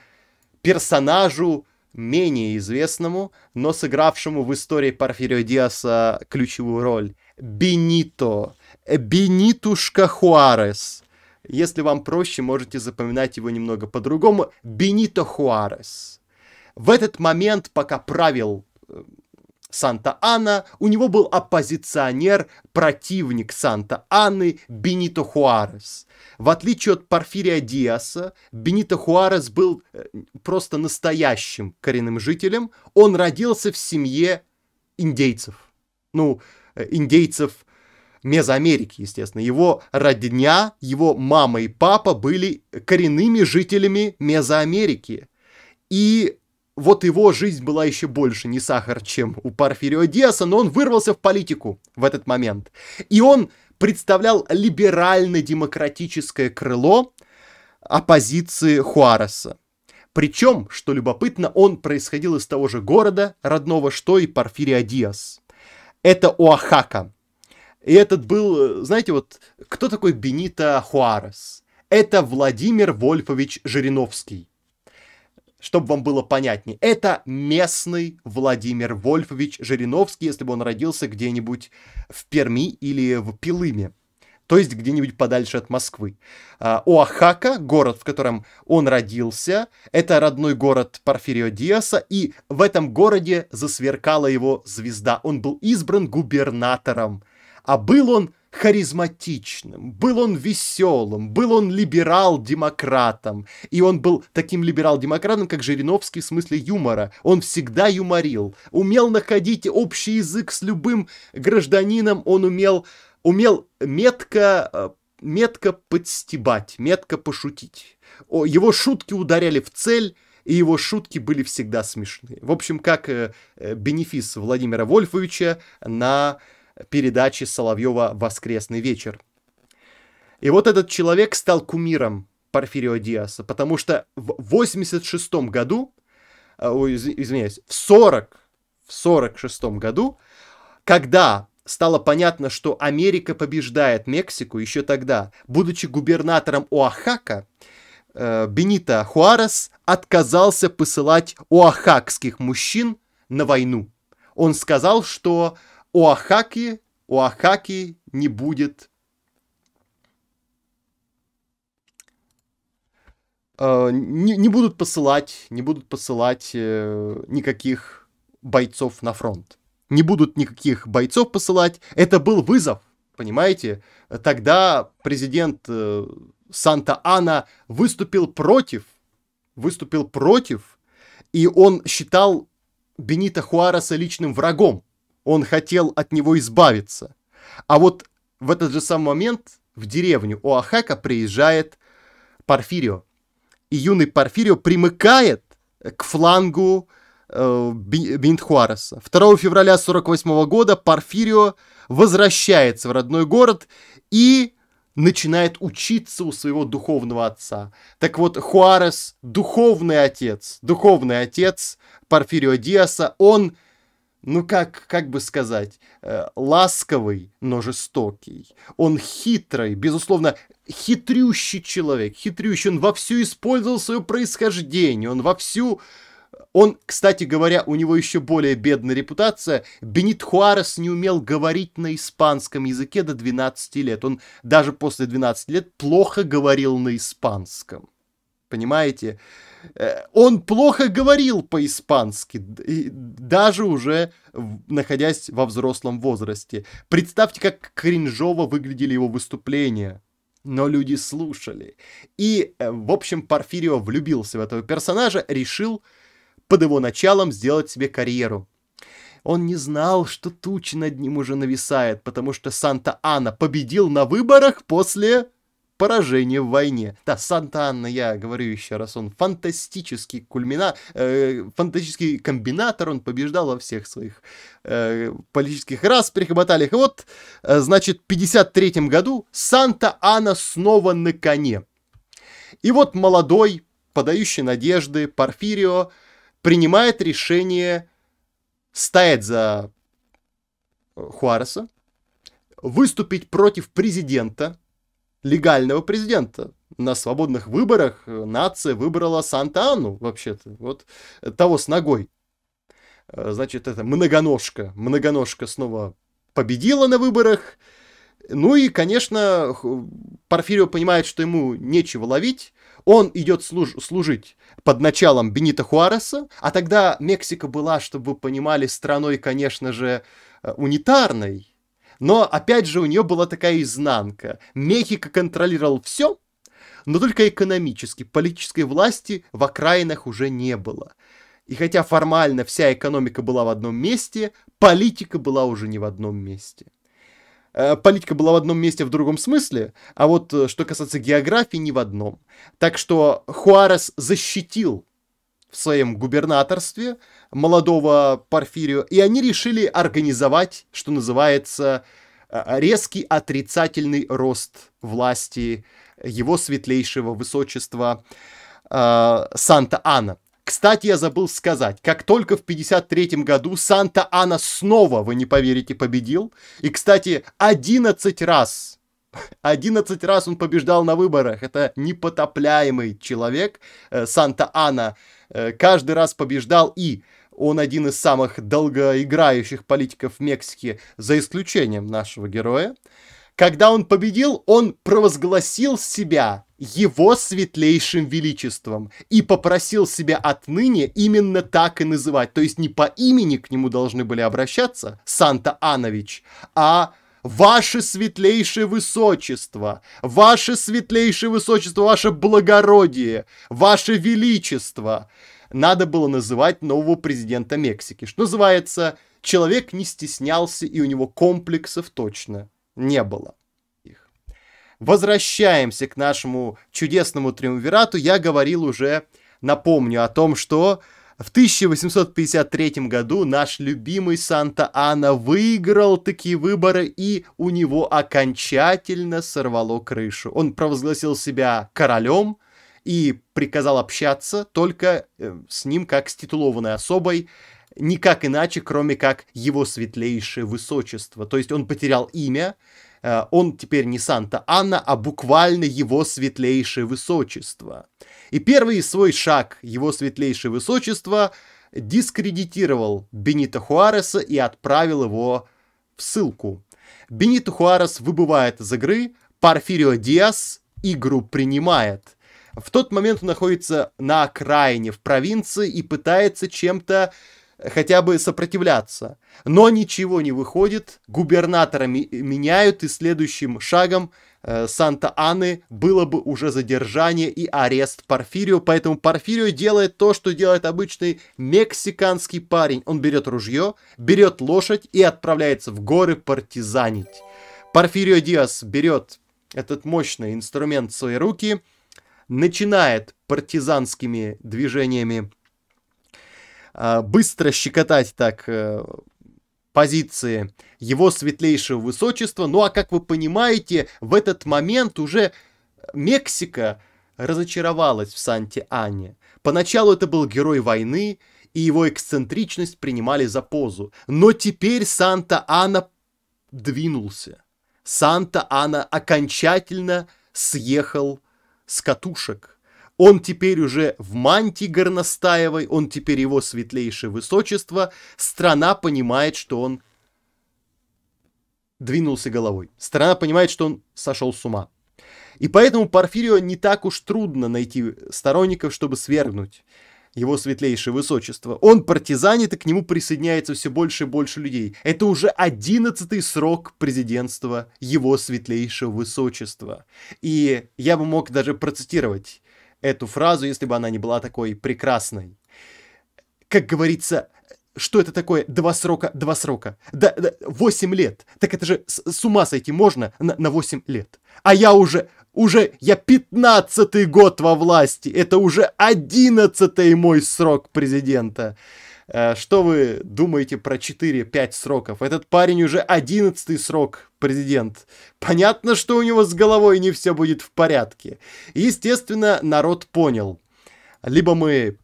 персонажу менее известному, но сыгравшему в истории Порфирио Диаса ключевую роль. Бенито. Бенитушка Хуарес. Если вам проще, можете запоминать его немного по-другому. Бенито Хуарес. В этот момент, пока правил э, санта ана у него был оппозиционер, противник санта аны Бенито Хуарес. В отличие от Порфирия Диаса, Бенито Хуарес был э, просто настоящим коренным жителем. Он родился в семье индейцев. Ну, э, индейцев Мезоамерики, естественно. Его родня, его мама и папа были коренными жителями Мезоамерики. И вот его жизнь была еще больше не сахар, чем у Порфирио Диаса, но он вырвался в политику в этот момент. И он представлял либерально-демократическое крыло оппозиции Хуареса. Причем, что любопытно, он происходил из того же города родного, что и Порфирио Диас. Это Оахака. И этот был, знаете, вот кто такой Бенито Хуарес? Это Владимир Вольфович Жириновский чтобы вам было понятнее, это местный Владимир Вольфович Жириновский, если бы он родился где-нибудь в Перми или в Пилыме, то есть где-нибудь подальше от Москвы. А, Оахака, город, в котором он родился, это родной город Порфирио Диаса, и в этом городе засверкала его звезда. Он был избран губернатором, а был он харизматичным, был он веселым, был он либерал-демократом. И он был таким либерал-демократом, как Жириновский в смысле юмора. Он всегда юморил, умел находить общий язык с любым гражданином, он умел, умел метко э, метко подстебать, метко пошутить. Его шутки ударяли в цель, и его шутки были всегда смешные. В общем, как э, э бенефис Владимира Вольфовича на передачи Соловьева «Воскресный вечер». И вот этот человек стал кумиром Порфирио Диаса, потому что в 86 году, э, ой, извиняюсь, в 40, в 46 году, когда стало понятно, что Америка побеждает Мексику еще тогда, будучи губернатором Оахака, э, Бенита Хуарес отказался посылать оахакских мужчин на войну. Он сказал, что Оахаки, Оахаки не будет э, не, не будут посылать, не будут посылать э, никаких бойцов на фронт. Не будут никаких бойцов посылать. Это был вызов, понимаете? Тогда президент э, Санта-Ана выступил против, выступил против, и он считал Бенита Хуареса личным врагом. Он хотел от него избавиться. А вот в этот же самый момент в деревню Оахака приезжает Порфирио. И юный Порфирио примыкает к флангу э, Бенит 2 февраля 1948 года Порфирио возвращается в родной город и начинает учиться у своего духовного отца. Так вот, Хуарес – духовный отец, духовный отец Порфирио Диаса, он – ну как, как бы сказать, э, ласковый, но жестокий. Он хитрый, безусловно, хитрющий человек, хитрющий. Он вовсю использовал свое происхождение, он вовсю... Он, кстати говоря, у него еще более бедная репутация. Бенит Хуарес не умел говорить на испанском языке до 12 лет. Он даже после 12 лет плохо говорил на испанском понимаете? Э, он плохо говорил по-испански, даже уже находясь во взрослом возрасте. Представьте, как кринжово выглядели его выступления. Но люди слушали. И, э, в общем, Порфирио влюбился в этого персонажа, решил под его началом сделать себе карьеру. Он не знал, что тучи над ним уже нависает, потому что Санта-Ана победил на выборах после поражение в войне. Да, Санта-Анна, я говорю еще раз, он фантастический кульмина, э, фантастический комбинатор, он побеждал во всех своих э, политических распрях и баталиях. И вот, э, значит, в 53 году Санта-Анна снова на коне. И вот молодой, подающий надежды Порфирио принимает решение стоять за э, Хуареса, выступить против президента, легального президента. На свободных выборах э, нация выбрала Санта-Анну, вообще-то, вот того с ногой. Э, значит, это многоножка. Многоножка снова победила на выборах. Ну и, конечно, Порфирио понимает, что ему нечего ловить. Он идет служ- служить под началом Бенита Хуареса, а тогда Мексика была, чтобы вы понимали, страной, конечно же, э, унитарной но, опять же, у нее была такая изнанка. Мехико контролировал все, но только экономически. Политической власти в окраинах уже не было. И хотя формально вся экономика была в одном месте, политика была уже не в одном месте. Э, политика была в одном месте в другом смысле, а вот э, что касается географии, не в одном. Так что Хуарес защитил в своем губернаторстве молодого Порфирио, и они решили организовать, что называется, э, резкий отрицательный рост власти его светлейшего высочества э, Санта-Ана. Кстати, я забыл сказать, как только в 1953 году Санта-Ана снова, вы не поверите, победил, и, кстати, 11 раз 11 раз он побеждал на выборах. Это непотопляемый человек. Э, Санта-Ана э, каждый раз побеждал и он один из самых долгоиграющих политиков Мексики, за исключением нашего героя. Когда он победил, он провозгласил себя его светлейшим величеством и попросил себя отныне именно так и называть. То есть не по имени к нему должны были обращаться, Санта-Анович, а Ваше светлейшее высочество, ваше светлейшее высочество, ваше благородие, ваше величество. Надо было называть нового президента Мексики. Что называется, человек не стеснялся и у него комплексов точно не было. Возвращаемся к нашему чудесному триумвирату. Я говорил уже, напомню о том, что в 1853 году наш любимый Санта-Ана выиграл такие выборы, и у него окончательно сорвало крышу. Он провозгласил себя королем и приказал общаться только э, с ним как с титулованной особой, никак иначе, кроме как его светлейшее высочество. То есть он потерял имя, э, он теперь не Санта-Анна, а буквально его светлейшее высочество – и первый свой шаг его светлейшее высочество дискредитировал Бенита Хуареса и отправил его в ссылку. Бенито Хуарес выбывает из игры, Порфирио Диас игру принимает. В тот момент он находится на окраине, в провинции, и пытается чем-то хотя бы сопротивляться. Но ничего не выходит, губернатора меняют, и следующим шагом Э, Санта-Анны было бы уже задержание и арест Порфирио, поэтому Порфирио делает то, что делает обычный мексиканский парень. Он берет ружье, берет лошадь и отправляется в горы партизанить. Порфирио Диас берет этот мощный инструмент в свои руки, начинает партизанскими движениями э, быстро щекотать так э, позиции его светлейшего высочества. Ну а как вы понимаете, в этот момент уже Мексика разочаровалась в Санте-Ане. Поначалу это был герой войны, и его эксцентричность принимали за позу. Но теперь Санта-Ана двинулся. Санта-Ана окончательно съехал с катушек. Он теперь уже в мантии горностаевой, он теперь его светлейшее высочество. Страна понимает, что он двинулся головой. Страна понимает, что он сошел с ума. И поэтому Порфирио не так уж трудно найти сторонников, чтобы свергнуть его светлейшее высочество. Он партизанит, и к нему присоединяется все больше и больше людей. Это уже одиннадцатый срок президентства его светлейшего высочества. И я бы мог даже процитировать эту фразу, если бы она не была такой прекрасной. Как говорится, что это такое? Два срока, два срока. Да, да 8 лет. Так это же с, с ума сойти можно на, на 8 лет. А я уже, уже, я 15 год во власти. Это уже 11 мой срок президента. Э, что вы думаете про 4-5 сроков? Этот парень уже 11 срок президент. Понятно, что у него с головой не все будет в порядке. естественно, народ понял. Либо мы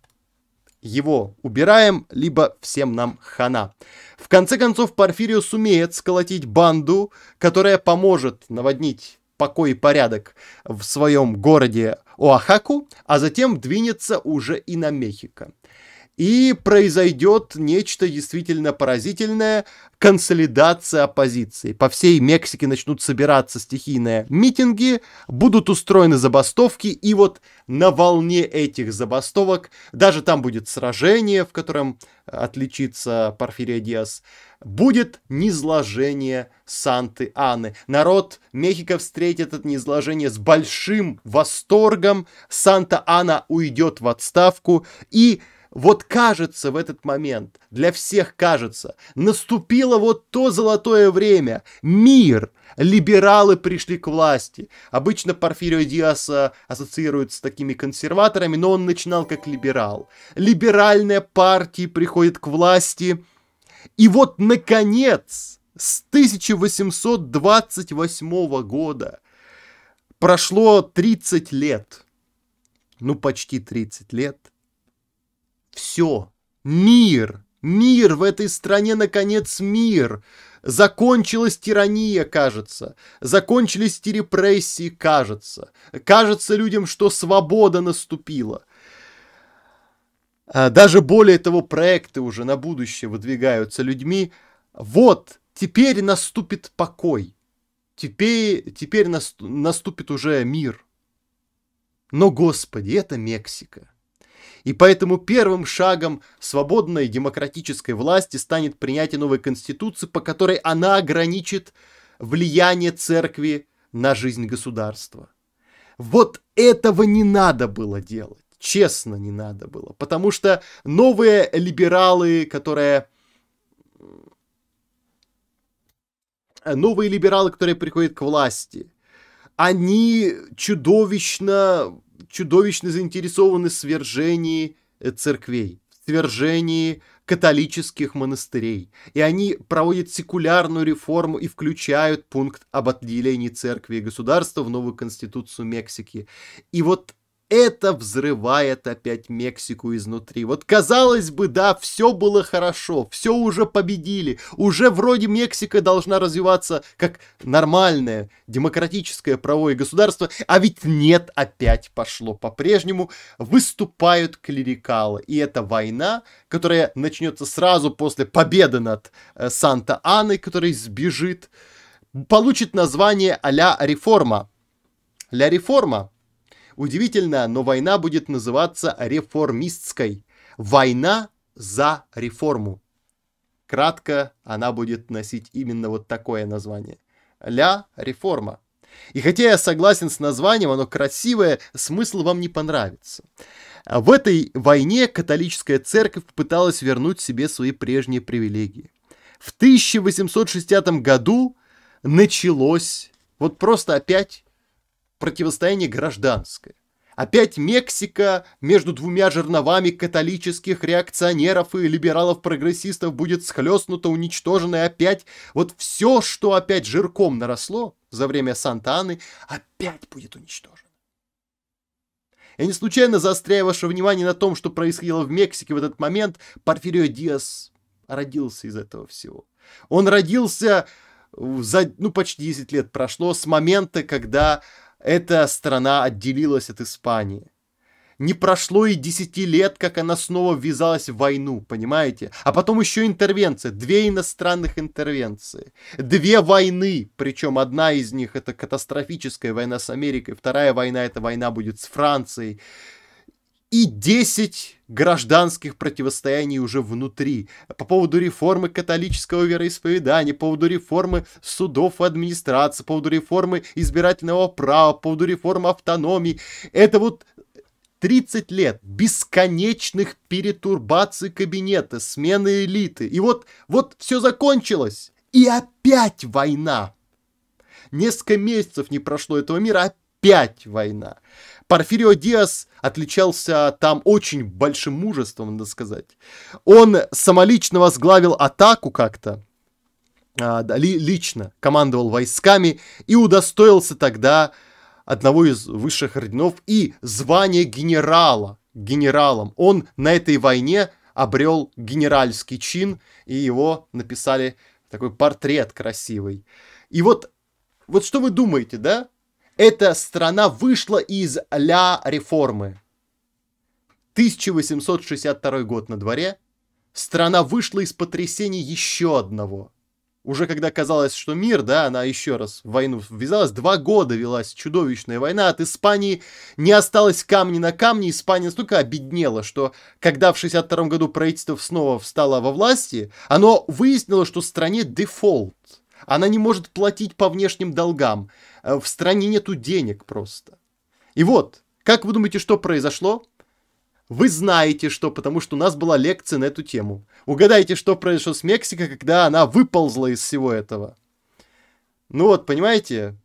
его убираем, либо всем нам хана. В конце концов, Порфирио сумеет сколотить банду, которая поможет наводнить покой и порядок в своем городе Оахаку, а затем двинется уже и на Мехико и произойдет нечто действительно поразительное – консолидация оппозиции. По всей Мексике начнут собираться стихийные митинги, будут устроены забастовки, и вот на волне этих забастовок, даже там будет сражение, в котором э, отличится Порфирия Диас, будет низложение Санты Анны. Народ Мехико встретит это низложение с большим восторгом, Санта Анна уйдет в отставку, и вот кажется в этот момент, для всех кажется, наступило вот то золотое время, мир, либералы пришли к власти. Обычно Порфирио Диаса ассоциируют с такими консерваторами, но он начинал как либерал. Либеральная партия приходит к власти, и вот, наконец, с 1828 года прошло 30 лет, ну почти 30 лет – все. Мир. Мир в этой стране, наконец, мир. Закончилась тирания, кажется. Закончились те репрессии, кажется. Кажется людям, что свобода наступила. А, даже более того, проекты уже на будущее выдвигаются людьми. Вот, теперь наступит покой. Теперь, теперь наступит уже мир. Но, Господи, это Мексика. И поэтому первым шагом свободной демократической власти станет принятие новой конституции, по которой она ограничит влияние церкви на жизнь государства. Вот этого не надо было делать. Честно, не надо было. Потому что новые либералы, которые... Новые либералы, которые приходят к власти, они чудовищно чудовищно заинтересованы в свержении э, церквей, в свержении католических монастырей. И они проводят секулярную реформу и включают пункт об отделении церкви и государства в новую конституцию Мексики. И вот это взрывает опять Мексику изнутри. Вот казалось бы, да, все было хорошо, все уже победили, уже вроде Мексика должна развиваться как нормальное, демократическое правое государство, а ведь нет, опять пошло по-прежнему, выступают клерикалы. И эта война, которая начнется сразу после победы над э, Санта-Аной, который сбежит, получит название а-ля реформа. Ля реформа Удивительно, но война будет называться реформистской. Война за реформу. Кратко она будет носить именно вот такое название. Ля реформа. И хотя я согласен с названием, оно красивое, смысл вам не понравится. В этой войне католическая церковь пыталась вернуть себе свои прежние привилегии. В 1860 году началось, вот просто опять противостояние гражданское. Опять Мексика между двумя жерновами католических реакционеров и либералов-прогрессистов будет схлестнута, уничтожена и опять вот все, что опять жирком наросло за время Санта-Анны, опять будет уничтожено. Я не случайно заостряю ваше внимание на том, что происходило в Мексике в этот момент. Порфирио Диас родился из этого всего. Он родился за, ну, почти 10 лет прошло с момента, когда эта страна отделилась от Испании. Не прошло и 10 лет, как она снова ввязалась в войну, понимаете? А потом еще интервенция, две иностранных интервенции, две войны, причем одна из них это катастрофическая война с Америкой, вторая война это война будет с Францией и 10 гражданских противостояний уже внутри. По поводу реформы католического вероисповедания, по поводу реформы судов и администрации, по поводу реформы избирательного права, по поводу реформы автономии. Это вот 30 лет бесконечных перетурбаций кабинета, смены элиты. И вот, вот все закончилось. И опять война. Несколько месяцев не прошло этого мира, опять война. Порфирио Диас отличался там очень большим мужеством, надо сказать. Он самолично возглавил атаку как-то, а, лично командовал войсками и удостоился тогда одного из высших орденов и звания генерала. Генералом. Он на этой войне обрел генеральский чин, и его написали такой портрет красивый. И вот, вот что вы думаете, да? Эта страна вышла из ля реформы. 1862 год на дворе. Страна вышла из потрясений еще одного. Уже когда казалось, что мир, да, она еще раз в войну ввязалась, два года велась чудовищная война, от Испании не осталось камни на камне, Испания столько обеднела, что когда в 62 году правительство снова встало во власти, оно выяснило, что в стране дефолт. Она не может платить по внешним долгам. Э, в стране нету денег просто. И вот, как вы думаете, что произошло? Вы знаете, что, потому что у нас была лекция на эту тему. Угадайте, что произошло с Мексикой, когда она выползла из всего этого. Ну вот, понимаете,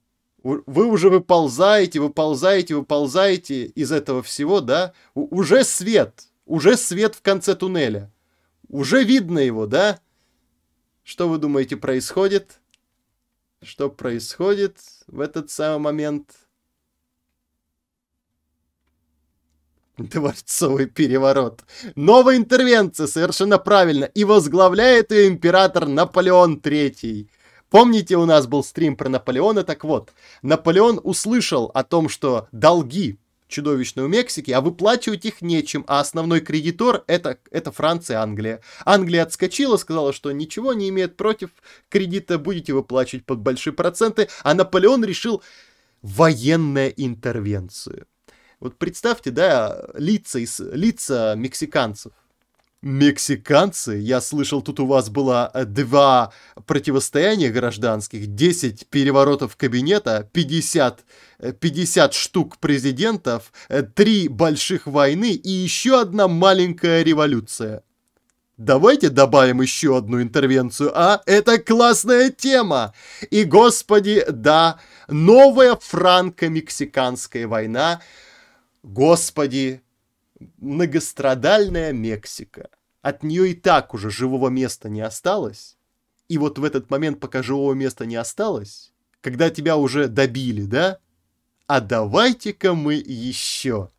вы уже выползаете, выползаете, выползаете из этого всего, да? У- уже свет, уже свет в конце туннеля. Уже видно его, да? Что вы думаете происходит? что происходит в этот самый момент. Дворцовый переворот. Новая интервенция, совершенно правильно. И возглавляет ее император Наполеон III. Помните, у нас был стрим про Наполеона? Так вот, Наполеон услышал о том, что долги чудовищной у Мексики, а выплачивать их нечем, а основной кредитор это, это Франция и Англия. Англия отскочила, сказала, что ничего не имеет против кредита, будете выплачивать под большие проценты, а Наполеон решил военная интервенцию. Вот представьте, да, лица, лица мексиканцев мексиканцы, я слышал, тут у вас было э, два противостояния гражданских, 10 переворотов кабинета, 50, 50 э, штук президентов, э, три больших войны и еще одна маленькая революция. Давайте добавим еще одну интервенцию, а? Это классная тема! И, господи, да, новая франко-мексиканская война, господи, многострадальная Мексика. От нее и так уже живого места не осталось. И вот в этот момент, пока живого места не осталось, когда тебя уже добили, да? А давайте-ка мы еще.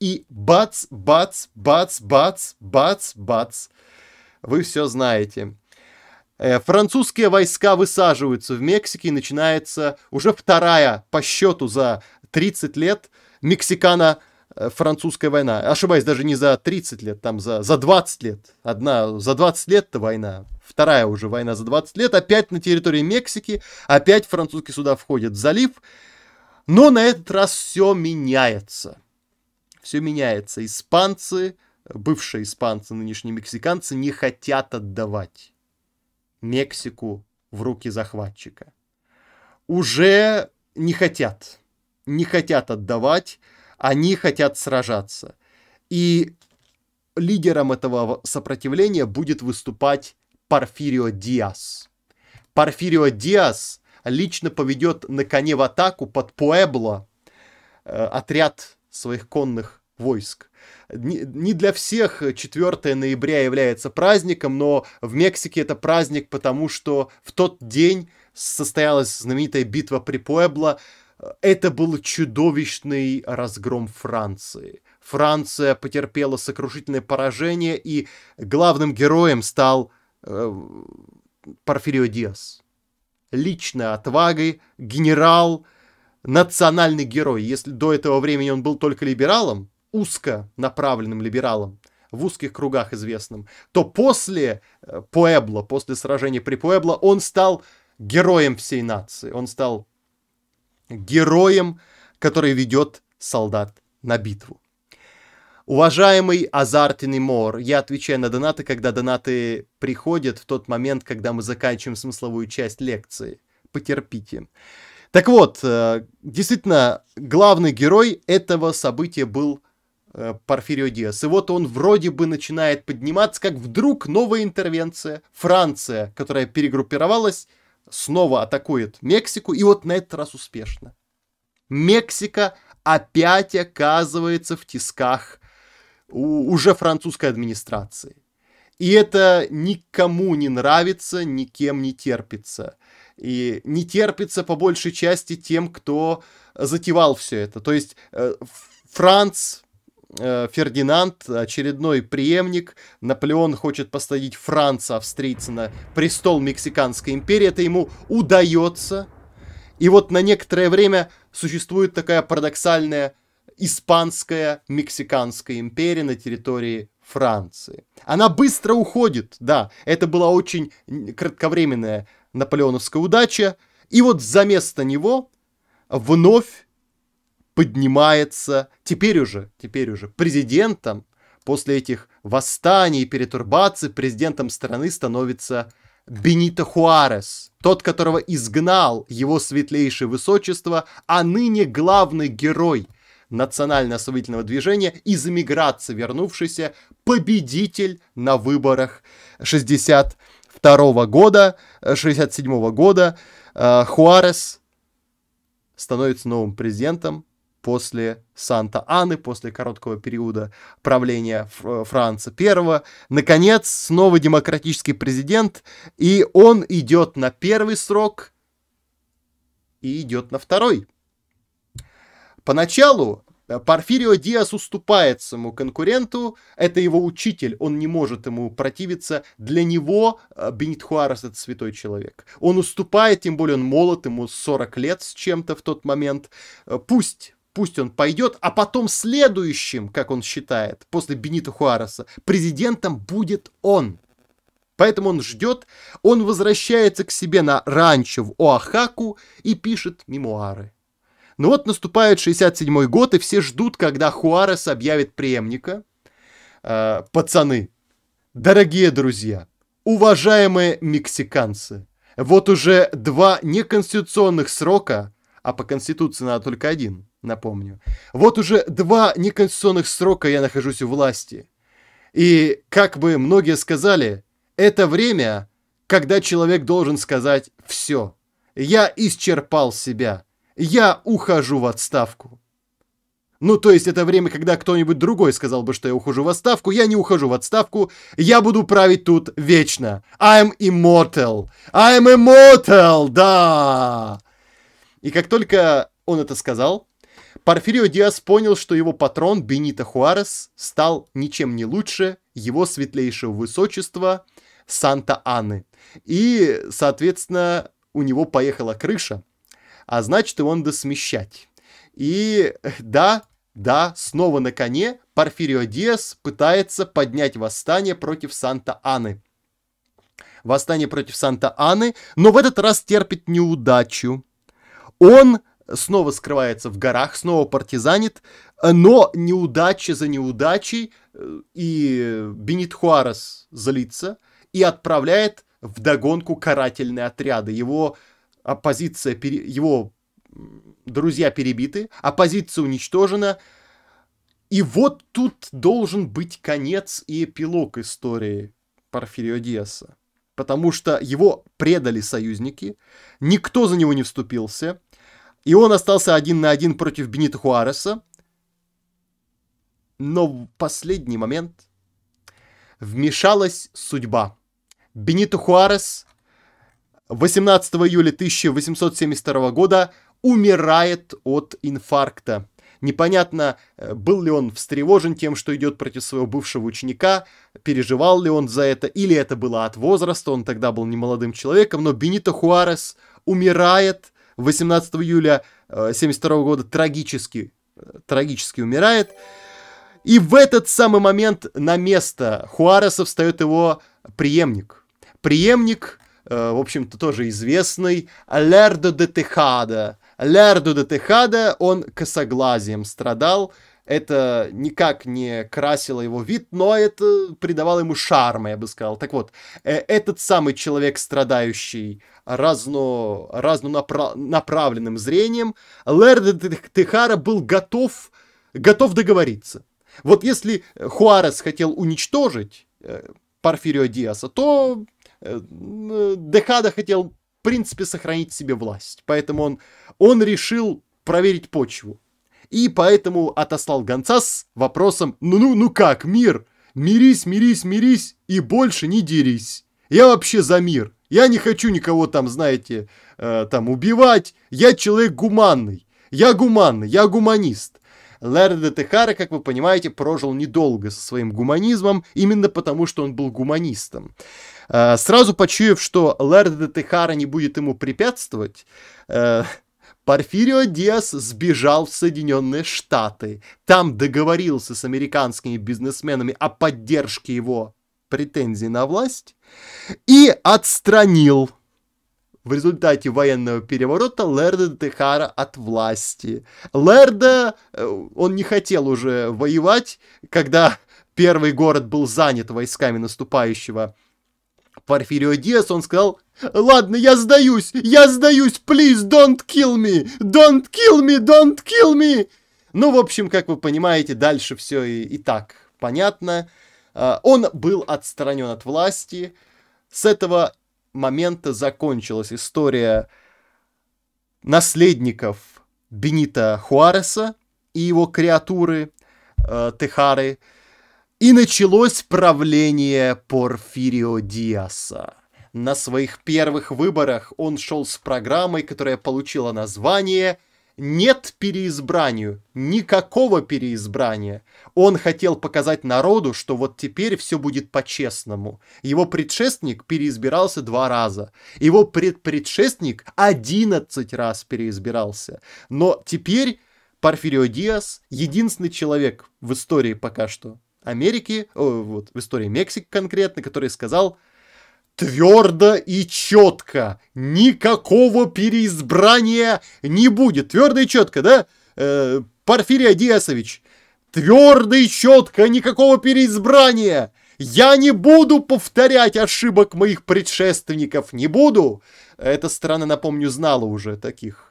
И бац, бац, бац, бац, бац, бац. Вы все знаете. Э, французские войска высаживаются в Мексике и начинается уже вторая по счету за 30 лет мексикана Э, французская война. Ошибаюсь, даже не за 30 лет, там за, за 20 лет. Одна за 20 лет-то война, вторая уже война за 20 лет. Опять на территории Мексики, опять французские суда входят в залив. Но на этот раз все меняется. Все меняется. Испанцы, бывшие испанцы, нынешние мексиканцы не хотят отдавать Мексику в руки захватчика. Уже не хотят. Не хотят отдавать они хотят сражаться. И лидером этого сопротивления будет выступать Порфирио Диас. Порфирио Диас лично поведет на коне в атаку под Пуэбло э, отряд своих конных войск. Не, не для всех 4 ноября является праздником, но в Мексике это праздник, потому что в тот день состоялась знаменитая битва при Пуэбло, это был чудовищный разгром Франции. Франция потерпела сокрушительное поражение, и главным героем стал э, Порфирио Диас. Личной отвагой, генерал, национальный герой. Если до этого времени он был только либералом, узко направленным либералом, в узких кругах известным, то после э, Пуэбло, после сражения при Пуэбло, он стал героем всей нации. Он стал героем, который ведет солдат на битву. Уважаемый азартный Мор, я отвечаю на донаты, когда донаты приходят в тот момент, когда мы заканчиваем смысловую часть лекции. Потерпите. Так вот, э, действительно, главный герой этого события был э, Порфирио Диас. И вот он вроде бы начинает подниматься, как вдруг новая интервенция. Франция, которая перегруппировалась, снова атакует Мексику, и вот на этот раз успешно. Мексика опять оказывается в тисках уже французской администрации. И это никому не нравится, никем не терпится. И не терпится по большей части тем, кто затевал все это. То есть э, Франц, Э, Фердинанд, очередной преемник. Наполеон хочет посадить Франца, австрийца, на престол Мексиканской империи. Это ему удается. И вот на некоторое время существует такая парадоксальная испанская мексиканская империя на территории Франции. Она быстро уходит, да, это была очень кратковременная наполеоновская удача. И вот за место него вновь поднимается, теперь уже, теперь уже президентом, после этих восстаний и перетурбаций президентом страны становится Бенито Хуарес, тот, которого изгнал его светлейшее высочество, а ныне главный герой национально-освободительного движения, из эмиграции вернувшийся победитель на выборах 62 года, 67 года. Э, Хуарес становится новым президентом после Санта-Анны, после короткого периода правления э, Франца I. Наконец, снова демократический президент, и он идет на первый срок и идет на второй. Поначалу э, Порфирио Диас уступает своему конкуренту, это его учитель, он не может ему противиться, для него э, Бенит Хуарес это святой человек. Он уступает, тем более он молод, ему 40 лет с чем-то в тот момент. Пусть пусть он пойдет, а потом следующим, как он считает, после Бенита Хуареса, президентом будет он. Поэтому он ждет, он возвращается к себе на ранчо в Оахаку и пишет мемуары. Но ну вот наступает 67 й год, и все ждут, когда Хуарес объявит преемника. Э, пацаны, дорогие друзья, уважаемые мексиканцы, вот уже два неконституционных срока а по Конституции надо только один, напомню. Вот уже два неконституционных срока я нахожусь у власти. И, как бы многие сказали, это время, когда человек должен сказать «все». Я исчерпал себя. Я ухожу в отставку. Ну, то есть это время, когда кто-нибудь другой сказал бы, что я ухожу в отставку. Я не ухожу в отставку. Я буду править тут вечно. I'm immortal. I'm immortal, да! И как только он это сказал, Порфирио Диас понял, что его патрон Бенито Хуарес стал ничем не лучше его светлейшего высочества Санта-Анны. И, соответственно, у него поехала крыша, а значит, его надо смещать. И да, да, снова на коне Порфирио Диас пытается поднять восстание против Санта-Анны. Восстание против Санта-Анны, но в этот раз терпит неудачу. Он снова скрывается в горах, снова партизанит, но неудача за неудачей, э, и Бенит Хуарес злится и отправляет в догонку карательные отряды. Его оппозиция, его друзья перебиты, оппозиция уничтожена, и вот тут должен быть конец и эпилог истории Порфирио Диаса. Потому что его предали союзники, никто за него не вступился – и он остался один на один против Бенита Хуареса. Но в последний момент вмешалась судьба. Бенито Хуарес 18 июля 1872 года умирает от инфаркта. Непонятно, э, был ли он встревожен тем, что идет против своего бывшего ученика, переживал ли он за это, или это было от возраста, он тогда был немолодым человеком, но Бенито Хуарес умирает 18 июля 1972 э, года трагически, э, трагически умирает. И в этот самый момент на место Хуареса встает его преемник. Преемник, э, в общем-то, тоже известный, Алердо де Техада. Лерду де Техада, он косоглазием страдал, это никак не красило его вид, но это придавало ему шарма, я бы сказал. Так вот, э, этот самый человек, страдающий разно, разнонаправленным зрением, Лэрд Техара был готов, готов договориться. Вот если Хуарес хотел уничтожить э, Порфирио Диаса, то э, Дехада хотел, в принципе, сохранить себе власть. Поэтому он, он решил проверить почву и поэтому отослал гонца с вопросом «Ну-ну-ну ну как, мир? Мирись, мирись, мирись и больше не дерись. Я вообще за мир. Я не хочу никого там, знаете, э, там убивать. Я человек гуманный. Я гуманный, я гуманист». Лердо де Техара, как вы понимаете, прожил недолго со своим гуманизмом, именно потому, что он был гуманистом. Э, сразу почуяв, что Лердо де Техара не будет ему препятствовать, э, Порфирио Диас сбежал в Соединенные Штаты. Там договорился с американскими бизнесменами о поддержке его претензий на власть и отстранил в результате военного переворота Лерда Техара от власти. Лерда, э, он не хотел уже воевать, когда первый город был занят войсками наступающего Порфирио Диас, он сказал, «Ладно, я сдаюсь, я сдаюсь, please don't kill me, don't kill me, don't kill me!» Ну, в общем, как вы понимаете, дальше все и, и так понятно. А, он был отстранен от власти. С этого момента закончилась история наследников Бенита Хуареса и его креатуры э, Техары – и началось правление Порфирио Диаса. На своих первых выборах он шел с программой, которая получила название «Нет переизбранию», никакого переизбрания. Он хотел показать народу, что вот теперь все будет по-честному. Его предшественник переизбирался два раза. Его предпредшественник 11 раз переизбирался. Но теперь Порфирио Диас единственный человек в истории пока что, Америки, вот, в истории Мексики конкретно, который сказал твердо и четко, никакого переизбрания не будет. Твердо и четко, да? Э, Порфирий Адиасович, твердо и четко, никакого переизбрания. Я не буду повторять ошибок моих предшественников, не буду. Эта страна, напомню, знала уже таких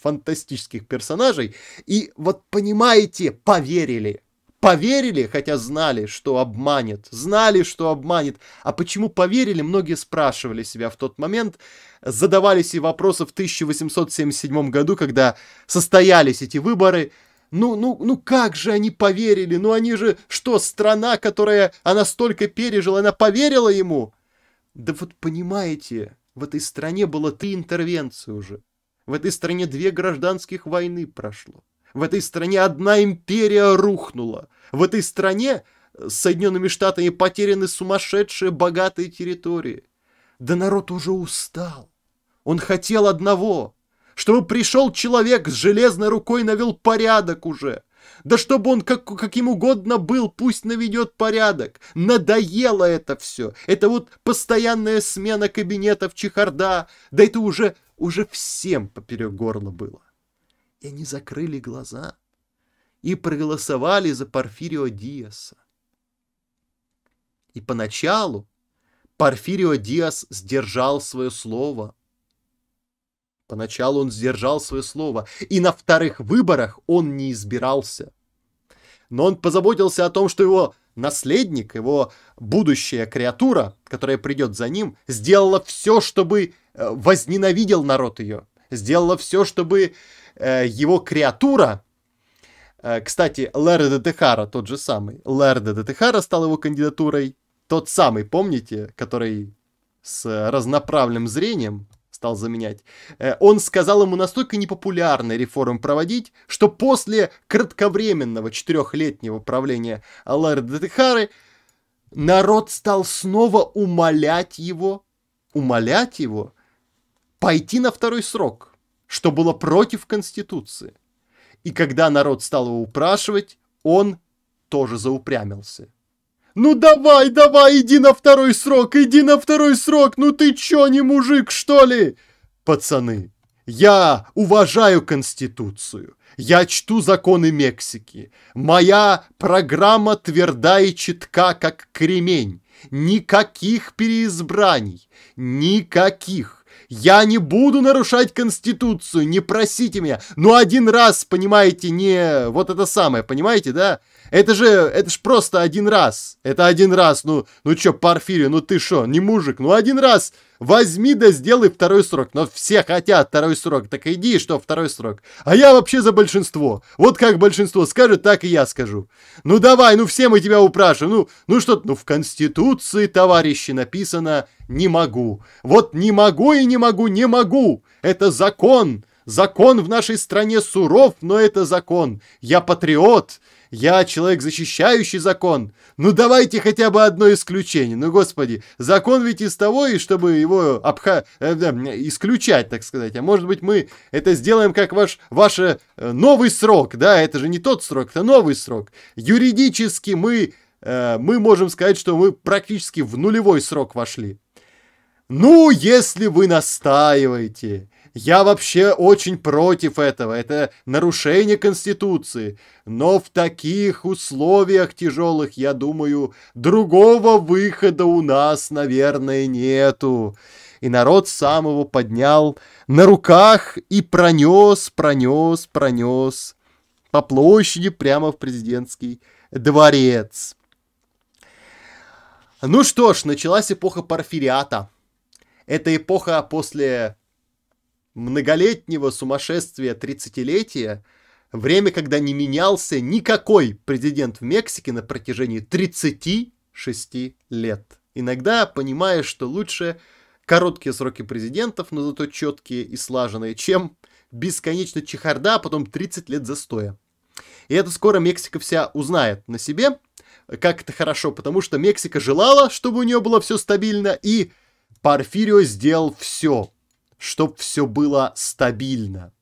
фантастических персонажей. И вот понимаете, поверили поверили, хотя знали, что обманет, знали, что обманет. А почему поверили, многие спрашивали себя в тот момент, задавались и вопросы в 1877 году, когда состоялись эти выборы. Ну, ну, ну как же они поверили? Ну они же, что, страна, которая она столько пережила, она поверила ему? Да вот понимаете, в этой стране было три интервенции уже. В этой стране две гражданских войны прошло. В этой стране одна империя рухнула. В этой стране с Соединенными Штатами потеряны сумасшедшие богатые территории. Да народ уже устал. Он хотел одного, чтобы пришел человек с железной рукой навел порядок уже. Да чтобы он как, каким угодно был, пусть наведет порядок. Надоело это все. Это вот постоянная смена кабинетов чехарда. Да это уже, уже всем поперек горла было и они закрыли глаза и проголосовали за Порфирио Диаса. И поначалу Порфирио Диас сдержал свое слово. Поначалу он сдержал свое слово, и на вторых выборах он не избирался. Но он позаботился о том, что его наследник, его будущая креатура, которая придет за ним, сделала все, чтобы э, возненавидел народ ее, сделала все, чтобы Э, его креатура, э, кстати, Лэр де Техара тот же самый. Лэр де Техара стал его кандидатурой. Тот самый, помните, который с разноправным зрением стал заменять. Э, он сказал ему настолько непопулярные реформы проводить, что после кратковременного четырехлетнего правления Лэр де Техары народ стал снова умолять его, умолять его пойти на второй срок – что было против Конституции. И когда народ стал его упрашивать, он тоже заупрямился. «Ну давай, давай, иди на второй срок, иди на второй срок, ну ты чё, не мужик, что ли?» Пацаны, я уважаю Конституцию, я чту законы Мексики. Моя программа тверда и четка, как кремень. Никаких переизбраний, никаких. Я не буду нарушать Конституцию, не просите меня. Но ну, один раз, понимаете, не вот это самое, понимаете, да? Это же, это же просто один раз. Это один раз, ну, ну чё, Порфирий, ну ты что, не мужик, ну один раз Возьми да сделай второй срок. Но все хотят второй срок. Так иди, что второй срок. А я вообще за большинство. Вот как большинство скажет, так и я скажу. Ну давай, ну все мы тебя упрашиваем. Ну, ну что, ну в Конституции, товарищи, написано «не могу». Вот не могу и не могу, не могу. Это закон. Закон в нашей стране суров, но это закон. Я патриот. Я человек, защищающий закон. Ну давайте хотя бы одно исключение. Ну, господи, закон ведь из того, и чтобы его обха... Э, да, исключать, так сказать. А может быть, мы это сделаем как ваш, ваш э, новый срок, да? Это же не тот срок, это новый срок. Юридически мы, э, мы можем сказать, что мы практически в нулевой срок вошли. Ну, если вы настаиваете, я вообще очень против этого, это нарушение Конституции. Но в таких условиях тяжелых, я думаю, другого выхода у нас, наверное, нету. И народ сам его поднял на руках и пронес, пронес, пронес по площади прямо в президентский дворец. Ну что ж, началась эпоха Порфириата. Это эпоха после многолетнего сумасшествия 30-летия, время, когда не менялся никакой президент в Мексике на протяжении 36 лет. Иногда понимаешь, что лучше короткие сроки президентов, но зато четкие и слаженные, чем бесконечно чехарда, а потом 30 лет застоя. И это скоро Мексика вся узнает на себе, как это хорошо, потому что Мексика желала, чтобы у нее было все стабильно, и Порфирио сделал все, чтоб все было стабильно.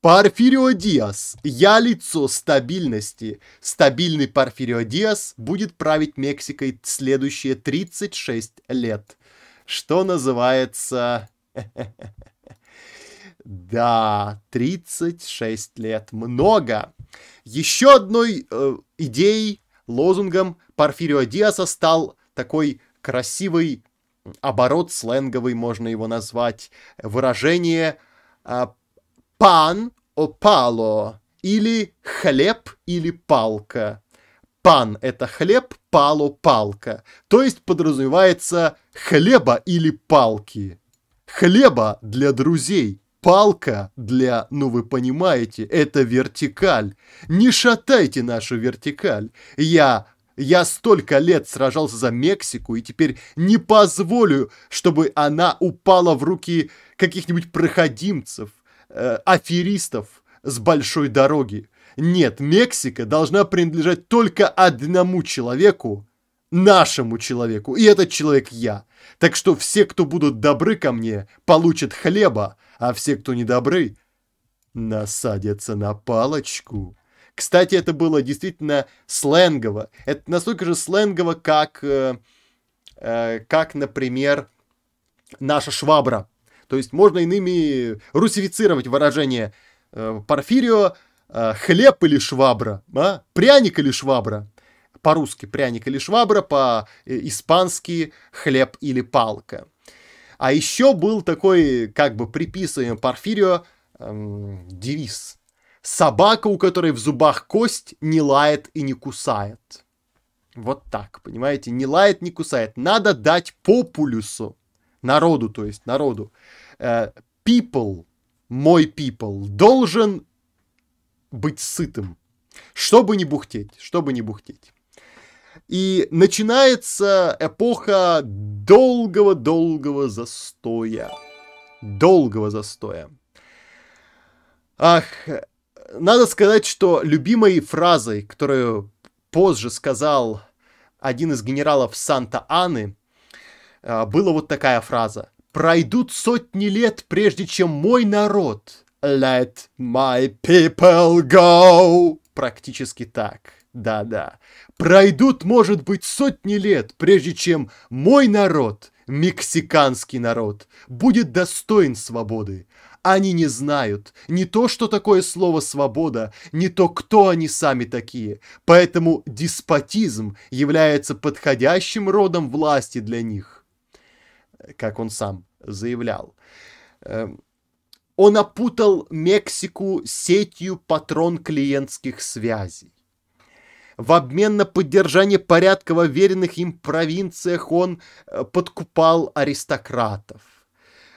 Порфирио Диас, я лицо стабильности. Стабильный Порфирио Диас будет править Мексикой следующие 36 лет. Что называется... Да, 36 лет. Много. Еще одной э, идеей, лозунгом Порфирио Диаса стал такой красивый оборот сленговый, можно его назвать, выражение а, «пан» опало или «хлеб» или «палка». Пан – это хлеб, пало – палка. То есть подразумевается хлеба или палки. Хлеба для друзей, палка для, ну вы понимаете, это вертикаль. Не шатайте нашу вертикаль. Я я столько лет сражался за Мексику и теперь не позволю, чтобы она упала в руки каких-нибудь проходимцев, э, аферистов с большой дороги. Нет, Мексика должна принадлежать только одному человеку, нашему человеку, и этот человек я. Так что все, кто будут добры ко мне, получат хлеба, а все, кто не добры, насадятся на палочку. Кстати, это было действительно сленгово. Это настолько же сленгово, как, э, э, как например, наша швабра. То есть можно иными русифицировать выражение э, Порфирио э, «хлеб или швабра», а? «пряник или швабра». По-русски «пряник или швабра», по-испански «хлеб или палка». А еще был такой, как бы приписываем Порфирио, эм, девиз – Собака, у которой в зубах кость, не лает и не кусает. Вот так, понимаете, не лает, не кусает. Надо дать популюсу, народу, то есть народу. Э, people, мой people, должен быть сытым, чтобы не бухтеть, чтобы не бухтеть. И начинается эпоха долгого-долгого застоя. Долгого застоя. Ах, надо сказать, что любимой фразой, которую позже сказал один из генералов Санта-Аны, э, была вот такая фраза. «Пройдут сотни лет, прежде чем мой народ Let my people go!» Практически так. Да-да. Пройдут, может быть, сотни лет, прежде чем мой народ, мексиканский народ, будет достоин свободы. Они не знают не то, что такое слово «свобода», не то, кто они сами такие. Поэтому деспотизм является подходящим родом власти для них, как он сам заявлял. Эм, он опутал Мексику сетью патрон клиентских связей. В обмен на поддержание порядка в уверенных им провинциях он э, подкупал аристократов –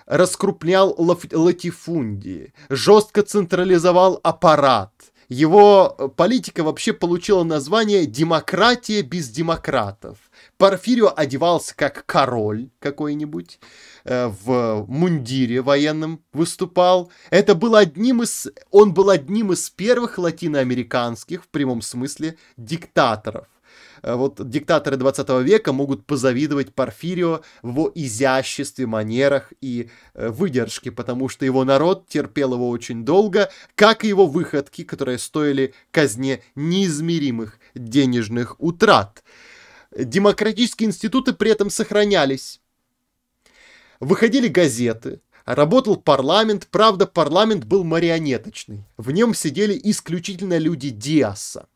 раскрупнял латифундии, жестко централизовал аппарат. Его э, политика вообще получила название «демократия без демократов». Порфирио одевался как король какой-нибудь, э, в мундире военном выступал. Это был одним из, он был одним из первых латиноамериканских, в прямом смысле, диктаторов. Э, вот диктаторы 20 века могут позавидовать Порфирио в изяществе, манерах и э, выдержке, потому что его народ терпел его очень долго, как и его выходки, которые стоили казне неизмеримых денежных утрат. Демократические институты при этом сохранялись. Выходили газеты, работал парламент, правда, парламент был марионеточный. В нем сидели исключительно люди Диаса.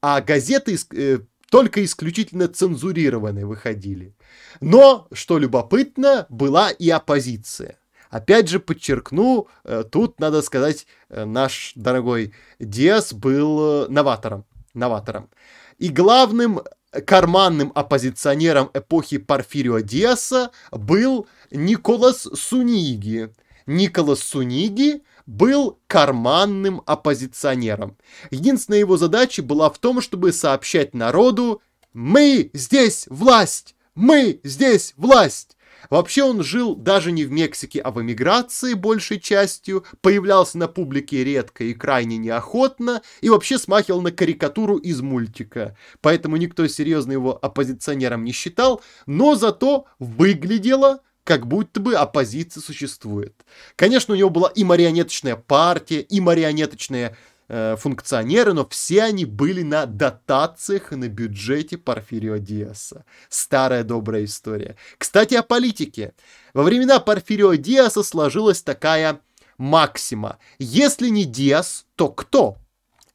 А газеты э, только исключительно цензурированные выходили. Но, что любопытно, была и оппозиция. Опять же подчеркну, э, тут, надо сказать, э, наш дорогой Диас был э, новатором. новатором. И главным карманным оппозиционером эпохи Порфирио Диаса был Николас Суниги. Николас Суниги – был карманным оппозиционером. Единственная его задача была в том, чтобы сообщать народу «Мы здесь власть! Мы здесь власть!» Вообще он жил даже не в Мексике, а в эмиграции большей частью, появлялся на публике редко и крайне неохотно, и вообще смахивал на карикатуру из мультика. Поэтому никто серьезно его оппозиционером не считал, но зато выглядело как будто бы оппозиция существует. Конечно, у него была и марионеточная партия, и марионеточные э, функционеры, но все они были на дотациях и на бюджете Порфирио Диаса. Старая добрая история. Кстати, о политике. Во времена Порфирио Диаса сложилась такая максима. Если не Диас, то кто?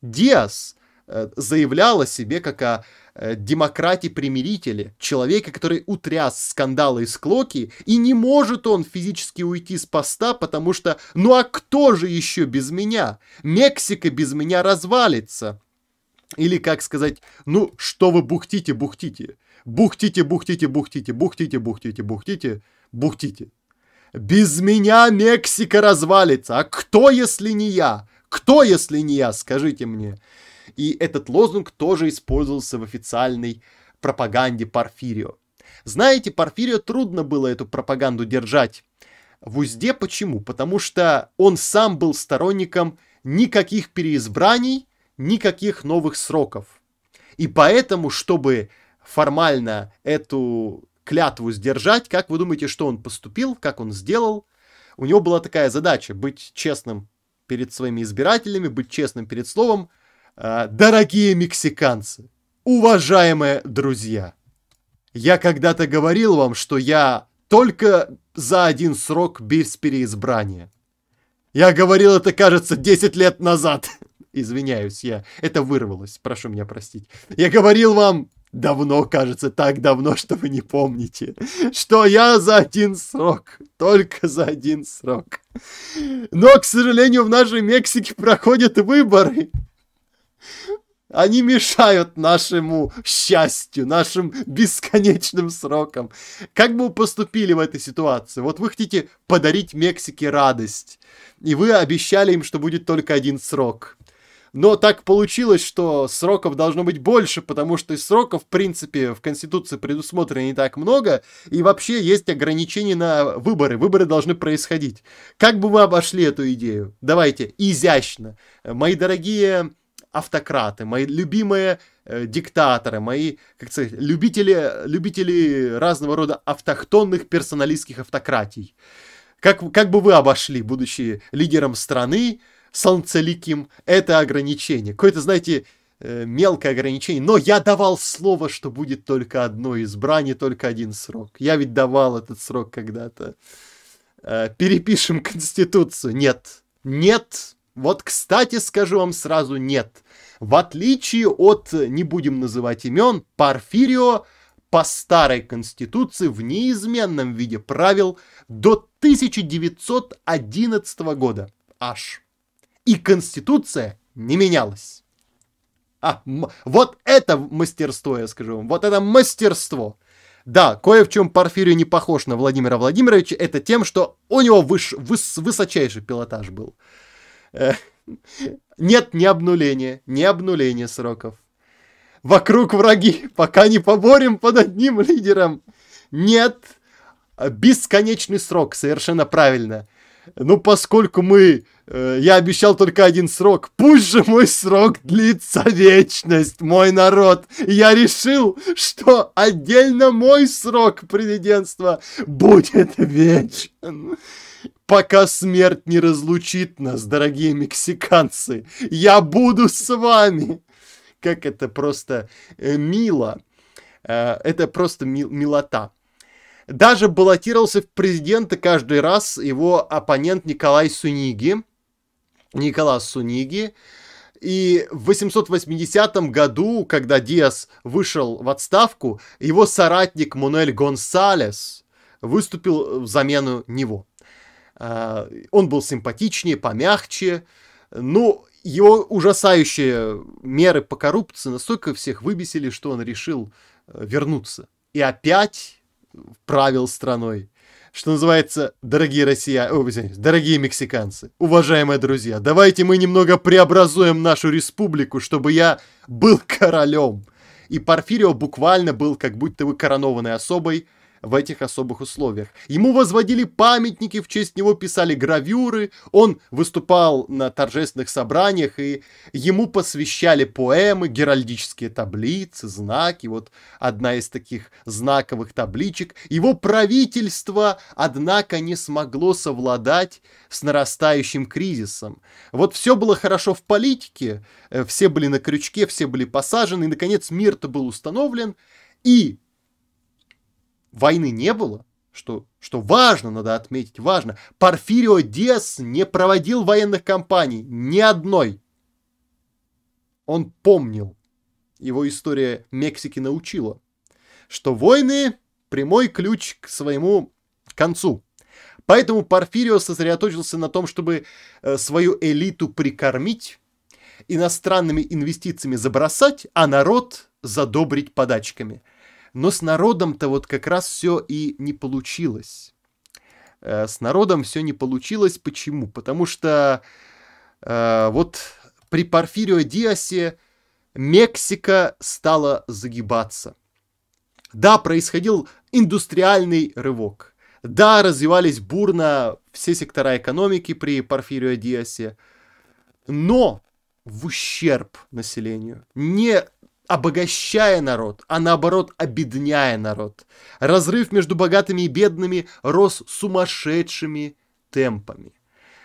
Диас Э, заявлял о себе как о э, демократе-примирителе, человека, который утряс скандалы и склоки, и не может он физически уйти с поста, потому что «ну а кто же еще без меня? Мексика без меня развалится!» Или как сказать «ну что вы бухтите, бухтите, бухтите, бухтите, бухтите, бухтите, бухтите, бухтите, бухтите». Без меня Мексика развалится. А кто, если не я? Кто, если не я? Скажите мне и этот лозунг тоже использовался в официальной пропаганде Порфирио. Знаете, Порфирио трудно было эту пропаганду держать в узде. Почему? Потому что он сам был сторонником никаких переизбраний, никаких новых сроков. И поэтому, чтобы формально эту клятву сдержать, как вы думаете, что он поступил, как он сделал? У него была такая задача быть честным перед своими избирателями, быть честным перед словом, а, дорогие мексиканцы, уважаемые друзья, я когда-то говорил вам, что я только за один срок без переизбрания. Я говорил это, кажется, 10 лет назад. Извиняюсь, я это вырвалось, прошу меня простить. Я говорил вам давно, кажется, так давно, что вы не помните, что я за один срок, только за один срок. Но, к сожалению, в нашей Мексике проходят выборы. Они мешают нашему счастью, нашим бесконечным срокам. Как бы вы поступили в этой ситуации? Вот вы хотите подарить Мексике радость, и вы обещали им, что будет только один срок. Но так получилось, что сроков должно быть больше, потому что сроков, в принципе, в Конституции предусмотрено не так много, и вообще есть ограничения на выборы, выборы должны происходить. Как бы вы обошли эту идею? Давайте, изящно. Мои дорогие автократы, мои любимые э, диктаторы, мои, как сказать, любители, любители разного рода автохтонных персоналистских автократий. Как, как бы вы обошли, будучи лидером страны, солнцеликим, это ограничение? Какое-то, знаете, э, мелкое ограничение. Но я давал слово, что будет только одно избрание, только один срок. Я ведь давал этот срок когда-то. Э, перепишем Конституцию. Нет. Нет, вот, кстати, скажу вам сразу, нет. В отличие от, не будем называть имен, Порфирио по старой конституции в неизменном виде правил до 1911 года аж. И конституция не менялась. А, вот это мастерство, я скажу вам, вот это мастерство. Да, кое в чем Порфирий не похож на Владимира Владимировича, это тем, что у него выш, выс, высочайший пилотаж был. Э, нет не обнуление, не обнуление сроков. Вокруг враги, пока не поборем под одним лидером. Нет, а, бесконечный срок, совершенно правильно. Ну, поскольку мы... Э, я обещал только один срок. Пусть же мой срок длится вечность, мой народ. Я решил, что отдельно мой срок президентства будет вечен пока смерть не разлучит нас, дорогие мексиканцы. Я буду с вами. Как это просто э, мило. Э, это просто милота. Даже баллотировался в президенты каждый раз его оппонент Николай Суниги. Николас Суниги. И в 880 году, когда Диас вышел в отставку, его соратник Мануэль Гонсалес выступил в замену него. А, он был симпатичнее, помягче. Ну, его ужасающие меры по коррупции настолько всех выбесили, что он решил э, вернуться. И опять правил страной. Что называется, дорогие россия... О, дорогие мексиканцы, уважаемые друзья, давайте мы немного преобразуем нашу республику, чтобы я был королем. И Порфирио буквально был как будто бы коронованной особой, в этих особых условиях. Ему возводили памятники, в честь него писали гравюры, он выступал на торжественных собраниях, и ему посвящали поэмы, геральдические таблицы, знаки. Вот одна из таких знаковых табличек. Его правительство, однако, не смогло совладать с нарастающим кризисом. Вот все было хорошо в политике, э, все были на крючке, все были посажены, и, наконец, мир-то был установлен, и войны не было, что, что важно, надо отметить, важно, Порфирио Диас не проводил военных кампаний, ни одной. Он помнил, его история Мексики научила, что войны – прямой ключ к своему концу. Поэтому Порфирио сосредоточился на том, чтобы э, свою элиту прикормить, иностранными инвестициями забросать, а народ задобрить подачками – но с народом-то вот как раз все и не получилось. Э, с народом все не получилось. Почему? Потому что э, вот при Порфирио Диасе Мексика стала загибаться. Да, происходил индустриальный рывок. Да, развивались бурно все сектора экономики при Порфирио Диасе, но в ущерб населению. Не обогащая народ, а наоборот обедняя народ. Разрыв между богатыми и бедными рос сумасшедшими темпами.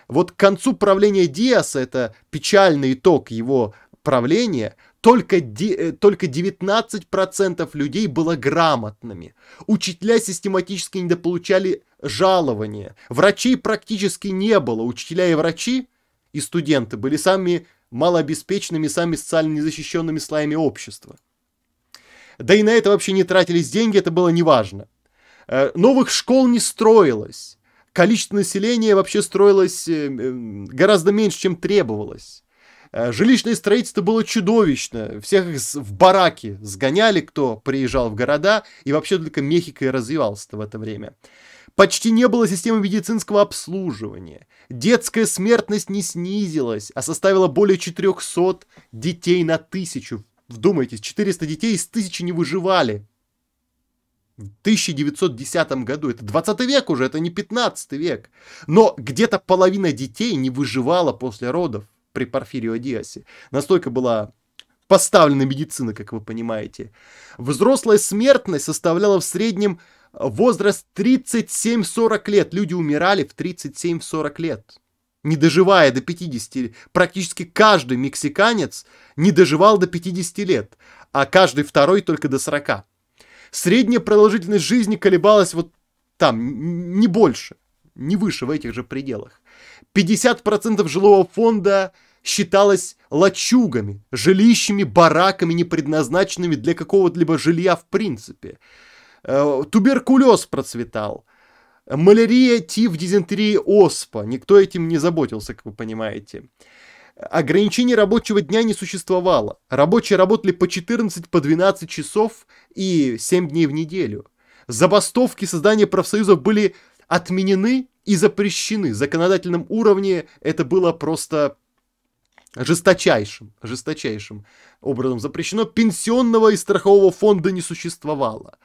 Вот к концу правления Диаса, это печальный итог его правления, только, де, э, только 19% людей было грамотными. Учителя систематически недополучали жалования. Врачей практически не было. Учителя и врачи и студенты были самыми малообеспеченными сами социально незащищенными слоями общества. Да и на это вообще не тратились деньги, это было неважно. Э, новых школ не строилось. Количество населения вообще строилось э, гораздо меньше, чем требовалось. Э, жилищное строительство было чудовищно. Всех в бараки сгоняли, кто приезжал в города, и вообще только Мехико и развивался в это время. Почти не было системы медицинского обслуживания. Детская смертность не снизилась, а составила более 400 детей на тысячу. Вдумайтесь, 400 детей из тысячи не выживали. В 1910 году, это 20 век уже, это не 15 век. Но где-то половина детей не выживала после родов при Порфирио Диасе. Настолько была поставлена медицина, как вы понимаете. Взрослая смертность составляла в среднем возраст 37-40 лет. Люди умирали в 37-40 лет, не доживая до 50. Практически каждый мексиканец не доживал до 50 лет, а каждый второй только до 40. Средняя продолжительность жизни колебалась вот там, не больше, не выше в этих же пределах. 50% жилого фонда считалось лачугами, жилищами, бараками, не предназначенными для какого-либо жилья в принципе. Э, туберкулез процветал. Малярия, тиф, дизентерия, оспа. Никто этим не заботился, как вы понимаете. Ограничений рабочего дня не существовало. Рабочие работали по 14, по 12 часов и 7 дней в неделю. Забастовки, создание профсоюзов были отменены и запрещены. В законодательном уровне это было просто жесточайшим, жесточайшим образом запрещено. Пенсионного и страхового фонда не существовало.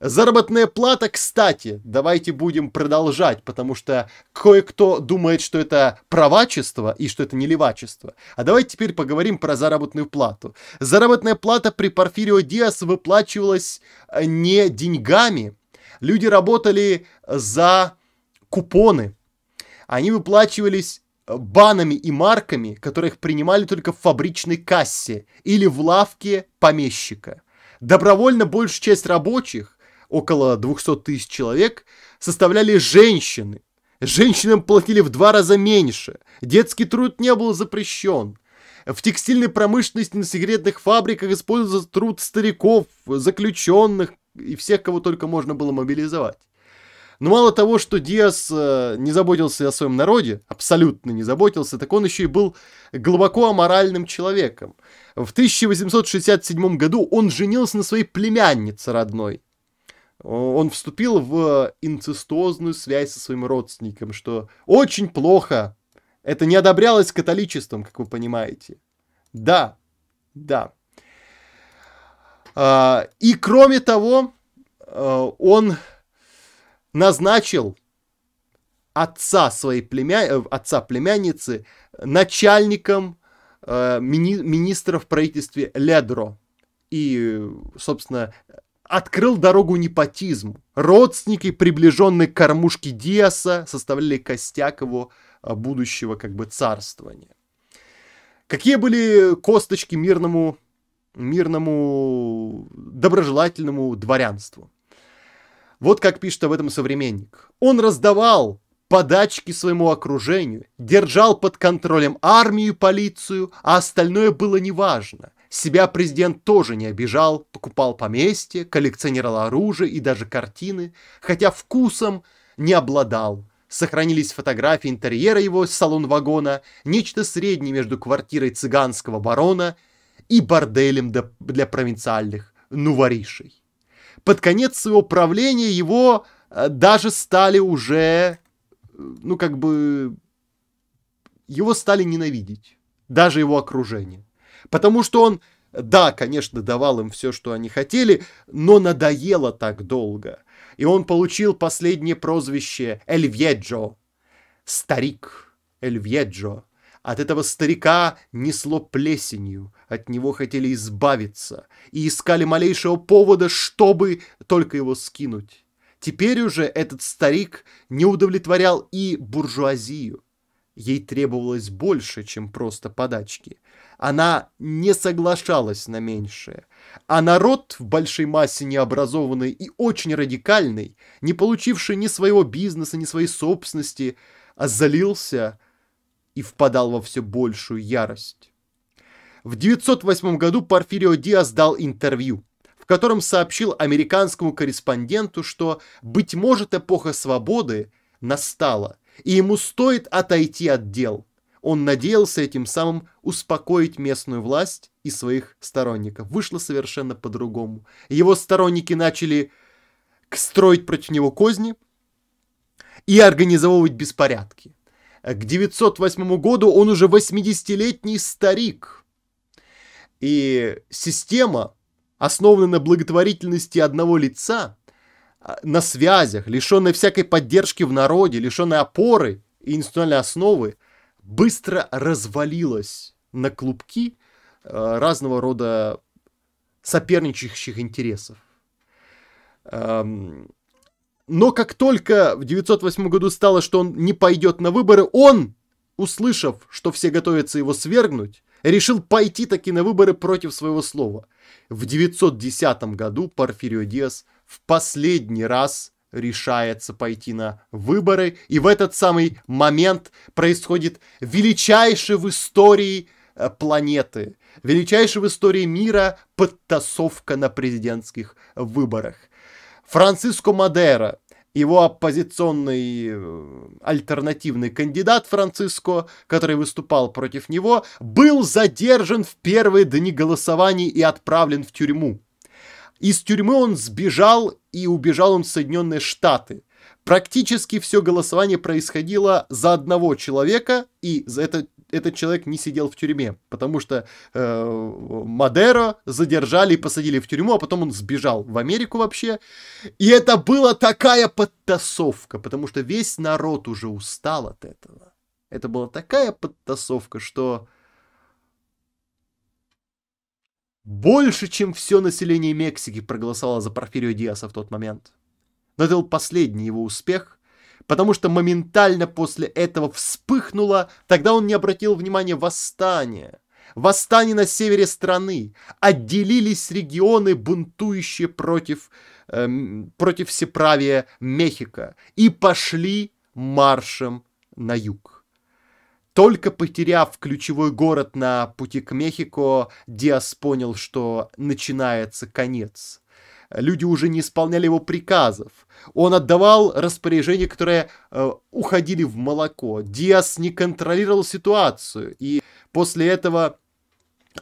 Заработная плата, кстати, давайте будем продолжать, потому что кое-кто думает, что это правачество и что это не левачество. А давайте теперь поговорим про заработную плату. Заработная плата при Порфирио Диас выплачивалась э, не деньгами. Люди работали за купоны. Они выплачивались э, банами и марками, которых принимали только в фабричной кассе или в лавке помещика. Добровольно большая часть рабочих около 200 тысяч человек, составляли женщины. Женщинам платили в два раза меньше. Детский труд не был запрещен. В текстильной промышленности на секретных фабриках использовался труд стариков, заключенных и всех, кого только можно было мобилизовать. Но мало того, что Диас э, не заботился о своем народе, абсолютно не заботился, так он еще и был глубоко аморальным человеком. В 1867 году он женился на своей племяннице родной, он вступил в инцестозную связь со своим родственником, что очень плохо. Это не одобрялось католичеством, как вы понимаете. Да, да. А, и кроме того, а, он назначил отца своей племя... Э, отца племянницы начальником а, мини... министра в правительстве Ледро. И, собственно, открыл дорогу непотизму. Родственники, приближенные к кормушке Диаса, составляли костяк его а, будущего как бы царствования. Какие были косточки мирному, мирному доброжелательному дворянству? Вот как пишет об этом современник. Он раздавал подачки своему окружению, держал под контролем армию и полицию, а остальное было неважно. Себя президент тоже не обижал, покупал поместье, коллекционировал оружие и даже картины, хотя вкусом не обладал. Сохранились фотографии интерьера его салон-вагона, нечто среднее между квартирой цыганского барона и борделем для провинциальных нуворишей. Под конец своего правления его э, даже стали уже, э, ну как бы, его стали ненавидеть, даже его окружение. Потому что он, да, конечно, давал им все, что они хотели, но надоело так долго. И он получил последнее прозвище Эльвьеджо. Старик Эльвьеджо. От этого старика несло плесенью, от него хотели избавиться и искали малейшего повода, чтобы только его скинуть. Теперь уже этот старик не удовлетворял и буржуазию. Ей требовалось больше, чем просто подачки она не соглашалась на меньшее. А народ в большей массе необразованный и очень радикальный, не получивший ни своего бизнеса, ни своей собственности, озалился а и впадал во все большую ярость. В 908 году Порфирио Диас дал интервью, в котором сообщил американскому корреспонденту, что, быть может, эпоха свободы настала, и ему стоит отойти от дел – он надеялся этим самым успокоить местную власть и своих сторонников. Вышло совершенно по-другому. Его сторонники начали строить против него козни и организовывать беспорядки. К 908 году он уже 80-летний старик. И система, основанная на благотворительности одного лица, а, на связях, лишенная всякой поддержки в народе, лишенная опоры и институциональной основы – быстро развалилась на клубки э, разного рода соперничающих интересов. Эм, но как только в 908 году стало, что он не пойдет на выборы, он, услышав, что все готовятся его свергнуть, решил пойти таки на выборы против своего слова. В 910 году Порфирио Диас в последний раз решается пойти на выборы, и в этот самый момент происходит величайший в истории э, планеты, величайший в истории мира подтасовка на президентских выборах. Франциско Мадера, его оппозиционный э, альтернативный кандидат Франциско, который выступал против него, был задержан в первые дни голосований и отправлен в тюрьму. Из тюрьмы он сбежал, и убежал он в Соединенные Штаты. Практически все голосование происходило за одного человека, и за это этот человек не сидел в тюрьме, потому что э, Мадеро задержали и посадили в тюрьму, а потом он сбежал в Америку вообще. И это была такая подтасовка, потому что весь народ уже устал от этого. Это была такая подтасовка, что Больше, чем все население Мексики проголосовало за Порфирио Диаса в тот момент. Но это был последний его успех, потому что моментально после этого вспыхнуло, тогда он не обратил внимания восстание. Восстание на севере страны. Отделились регионы, бунтующие против, эм, против всеправия Мехико. И пошли маршем на юг. Только потеряв ключевой город на пути к Мехико, Диас понял, что начинается конец. Люди уже не исполняли его приказов. Он отдавал распоряжения, которые э, уходили в молоко. Диас не контролировал ситуацию и после этого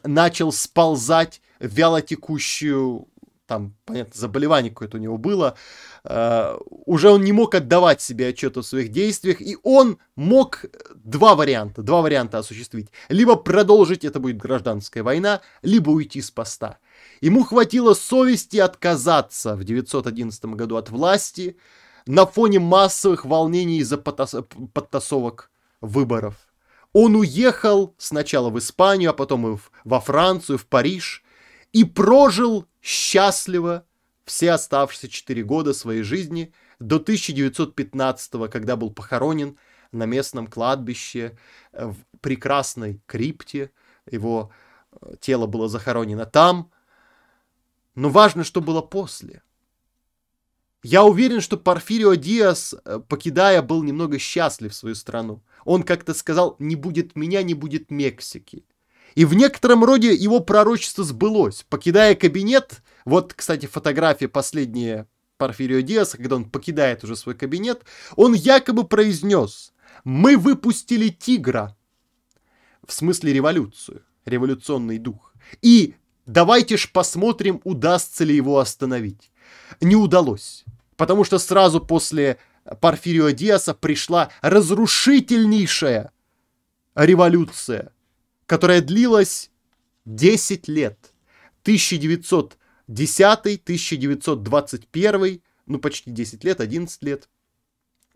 начал сползать вялотекущую там, понятно, заболевание какое-то у него было, э, уже он не мог отдавать себе отчет о своих действиях, и он мог два варианта, два варианта осуществить. Либо продолжить, это будет гражданская война, либо уйти с поста. Ему хватило совести отказаться в 911 году от власти на фоне массовых волнений из-за подтасовок выборов. Он уехал сначала в Испанию, а потом и во Францию, в Париж, и прожил счастливо все оставшиеся 4 года своей жизни до 1915, когда был похоронен на местном кладбище э, в прекрасной крипте. Его э, тело было захоронено там. Но важно, что было после. Я уверен, что Порфирио Диас, э, покидая, был немного счастлив в свою страну. Он как-то сказал, не будет меня, не будет Мексики. И в некотором роде его пророчество сбылось. Покидая кабинет, вот, кстати, фотография последняя Порфирио Диаса, когда он покидает уже свой кабинет, он якобы произнес «Мы выпустили тигра», в смысле революцию, революционный дух. И давайте ж посмотрим, удастся ли его остановить. Не удалось, потому что сразу после Порфирио Диаса пришла разрушительнейшая революция – которая длилась 10 лет. 1910-1921, ну почти 10 лет, 11 лет.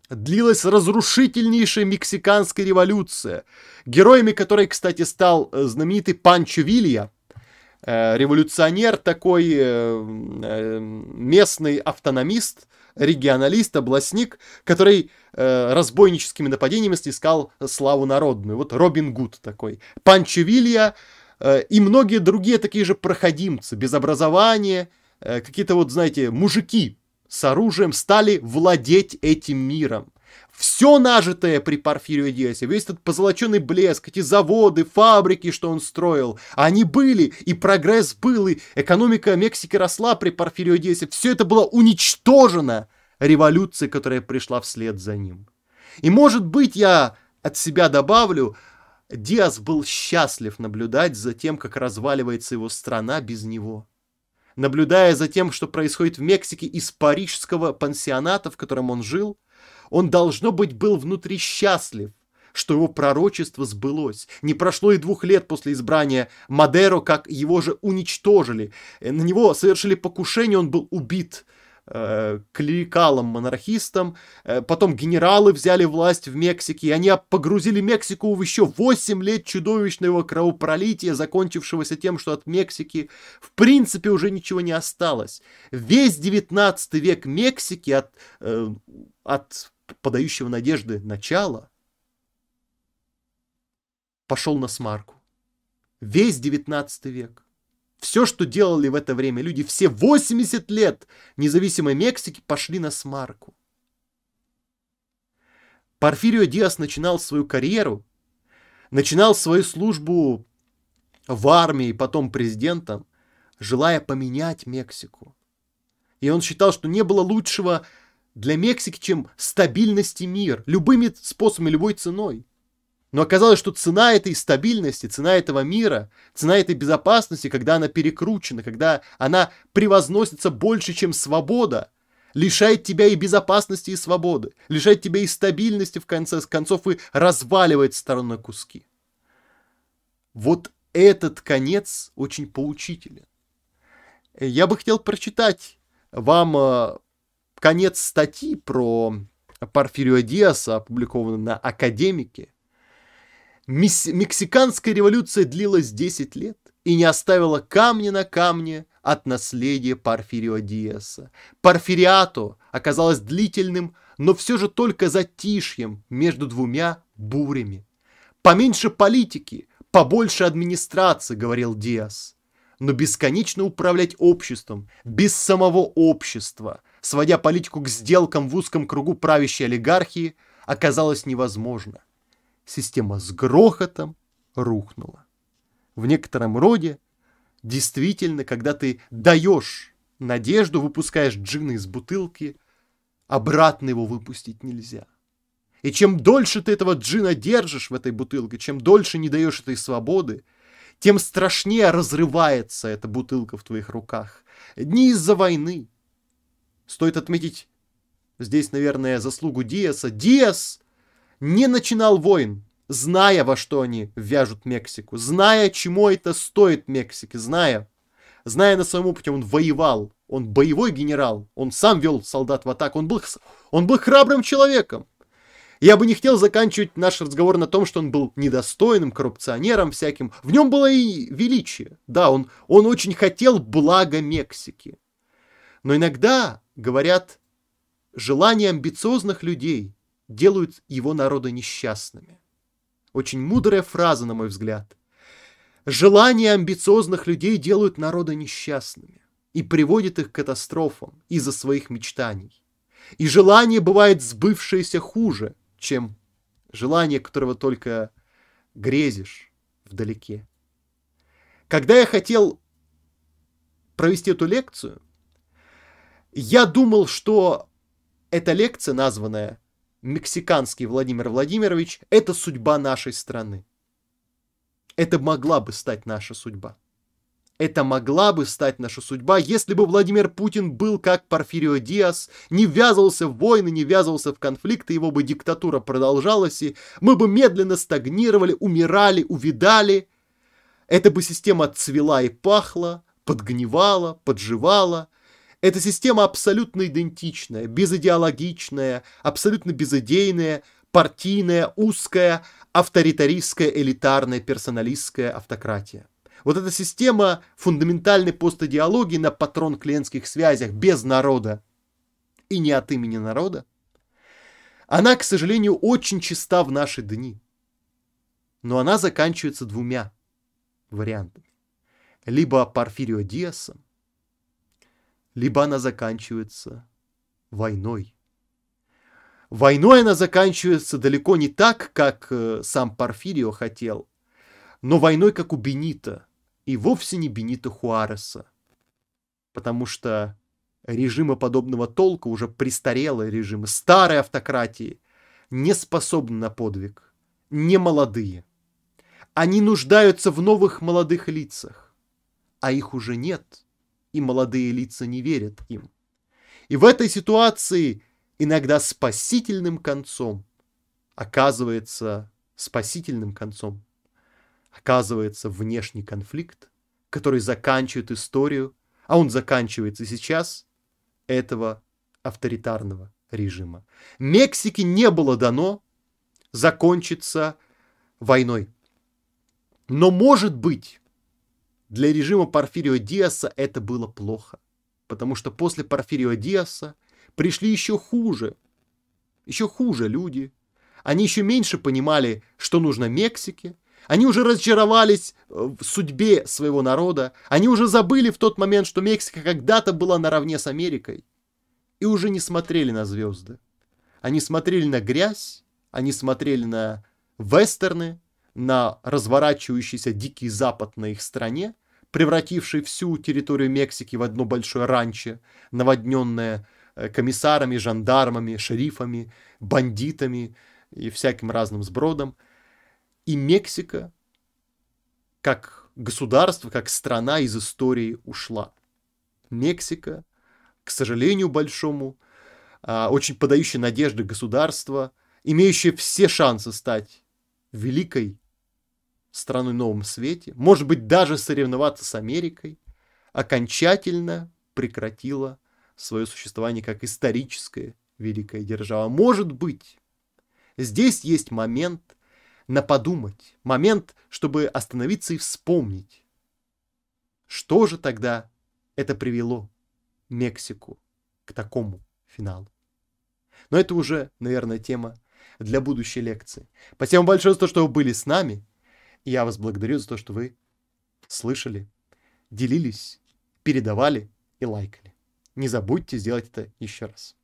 Длилась разрушительнейшая мексиканская революция, героями которой, кстати, стал э, знаменитый Панчо Вилья, э, революционер такой, э, местный автономист – регионалист, областник, который э, разбойническими нападениями снискал славу народную. Вот Робин Гуд такой. Панчо Вилья э, и многие другие такие же проходимцы, без образования, э, какие-то вот, знаете, мужики с оружием стали владеть этим миром. Все нажитое при Порфирию Диасе, весь этот позолоченный блеск, эти заводы, фабрики, что он строил, они были, и прогресс был, и экономика Мексики росла при Порфирию Диасе. Все это было уничтожено революцией, которая пришла вслед за ним. И может быть я от себя добавлю, Диас был счастлив наблюдать за тем, как разваливается его страна без него. Наблюдая за тем, что происходит в Мексике из парижского пансионата, в котором он жил – он, должно быть, был внутри счастлив, что его пророчество сбылось. Не прошло и двух лет после избрания Мадеро, как его же уничтожили. На него совершили покушение, он был убит э, клерикалам-монархистам. Э, потом генералы взяли власть в Мексике, и они погрузили Мексику в еще 8 лет чудовищного кровопролития, закончившегося тем, что от Мексики в принципе уже ничего не осталось. Весь 19 век Мексики от, э, от подающего надежды начала, пошел на смарку. Весь 19 век. Все, что делали в это время люди, все 80 лет независимой Мексики пошли на смарку. Порфирио Диас начинал свою карьеру, начинал свою службу в армии, потом президентом, желая поменять Мексику. И он считал, что не было лучшего для Мексики, чем стабильность и мир. Любыми способами, любой ценой. Но оказалось, что цена этой стабильности, цена этого мира, цена этой безопасности, когда она перекручена, когда она превозносится больше, чем свобода, лишает тебя и безопасности, и свободы, лишает тебя и стабильности в конце с концов и разваливает сторону на куски. Вот этот конец очень поучителен. Я бы хотел прочитать вам э, конец статьи про Порфирио Диаса, опубликованной на Академике, мексиканская революция длилась 10 лет и не оставила камня на камне от наследия Порфирио Диаса. Порфириато оказалось длительным, но все же только затишьем между двумя бурями. «Поменьше политики, побольше администрации», — говорил Диас. Но бесконечно управлять обществом, без самого общества — сводя политику к сделкам в узком кругу правящей олигархии, оказалось невозможно. Система с грохотом рухнула. В некотором роде, действительно, когда ты даешь надежду, выпускаешь джина из бутылки, обратно его выпустить нельзя. И чем дольше ты этого джина держишь в этой бутылке, чем дольше не даешь этой свободы, тем страшнее разрывается эта бутылка в твоих руках. Дни из-за войны, Стоит отметить здесь, наверное, заслугу Диаса. Диас не начинал войн, зная, во что они вяжут Мексику, зная, чему это стоит Мексике, зная, зная на своем опыте, он воевал, он боевой генерал, он сам вел солдат в атаку, он был, он был храбрым человеком. Я бы не хотел заканчивать наш разговор на том, что он был недостойным, коррупционером всяким. В нем было и величие. Да, он, он очень хотел блага Мексики. Но иногда Говорят, желания амбициозных людей делают его народы несчастными. Очень мудрая фраза, на мой взгляд. Желания амбициозных людей делают народы несчастными и приводят их к катастрофам из-за своих мечтаний. И желание бывает сбывшееся хуже, чем желание, которого только грезишь вдалеке. Когда я хотел провести эту лекцию – я думал, что эта лекция, названная «Мексиканский Владимир Владимирович», это судьба нашей страны. Это могла бы стать наша судьба. Это могла бы стать наша судьба, если бы Владимир Путин был как Порфирио Диас, не ввязывался в войны, не ввязывался в конфликты, его бы диктатура продолжалась, и мы бы медленно стагнировали, умирали, увидали. Эта бы система цвела и пахла, подгнивала, подживала – эта система абсолютно идентичная, безидеологичная, абсолютно безыдейная, партийная, узкая, авторитаристская, элитарная, персоналистская автократия. Вот эта система фундаментальной постидеологии на патрон-клиентских связях без народа и не от имени народа, она, к сожалению, очень чиста в наши дни. Но она заканчивается двумя вариантами. Либо Порфирио Диасом, либо она заканчивается войной. Войной она заканчивается далеко не так, как э, сам Порфирио хотел, но войной, как у Бенита, и вовсе не Бенита Хуареса. Потому что режимы подобного толка, уже престарелые режимы, старые автократии, не способны на подвиг, не молодые. Они нуждаются в новых молодых лицах, а их уже нет – и молодые лица не верят им. И в этой ситуации иногда спасительным концом оказывается спасительным концом оказывается внешний конфликт, который заканчивает историю, а он заканчивается сейчас, этого авторитарного режима. Мексике не было дано закончиться войной. Но, может быть, для режима Порфирио Диаса это было плохо, потому что после Порфирио Диаса пришли еще хуже, еще хуже люди. Они еще меньше понимали, что нужно Мексике, они уже разочаровались э, в судьбе своего народа, они уже забыли в тот момент, что Мексика когда-то была наравне с Америкой, и уже не смотрели на звезды. Они смотрели на грязь, они смотрели на вестерны, на разворачивающийся дикий запад на их стране, превративший всю территорию Мексики в одно большое ранчо, наводненное э, комиссарами, жандармами, шерифами, бандитами и всяким разным сбродом. И Мексика, как государство, как страна из истории ушла. Мексика, к сожалению большому, а, очень подающая надежды государство, имеющее все шансы стать великой страной в новом свете, может быть, даже соревноваться с Америкой, окончательно прекратила свое существование как историческая великая держава. Может быть, здесь есть момент на подумать, момент, чтобы остановиться и вспомнить, что же тогда это привело Мексику к такому финалу. Но это уже, наверное, тема для будущей лекции. Спасибо вам большое за то, что вы были с нами. И я вас благодарю за то, что вы слышали, делились, передавали и лайкали. Не забудьте сделать это еще раз.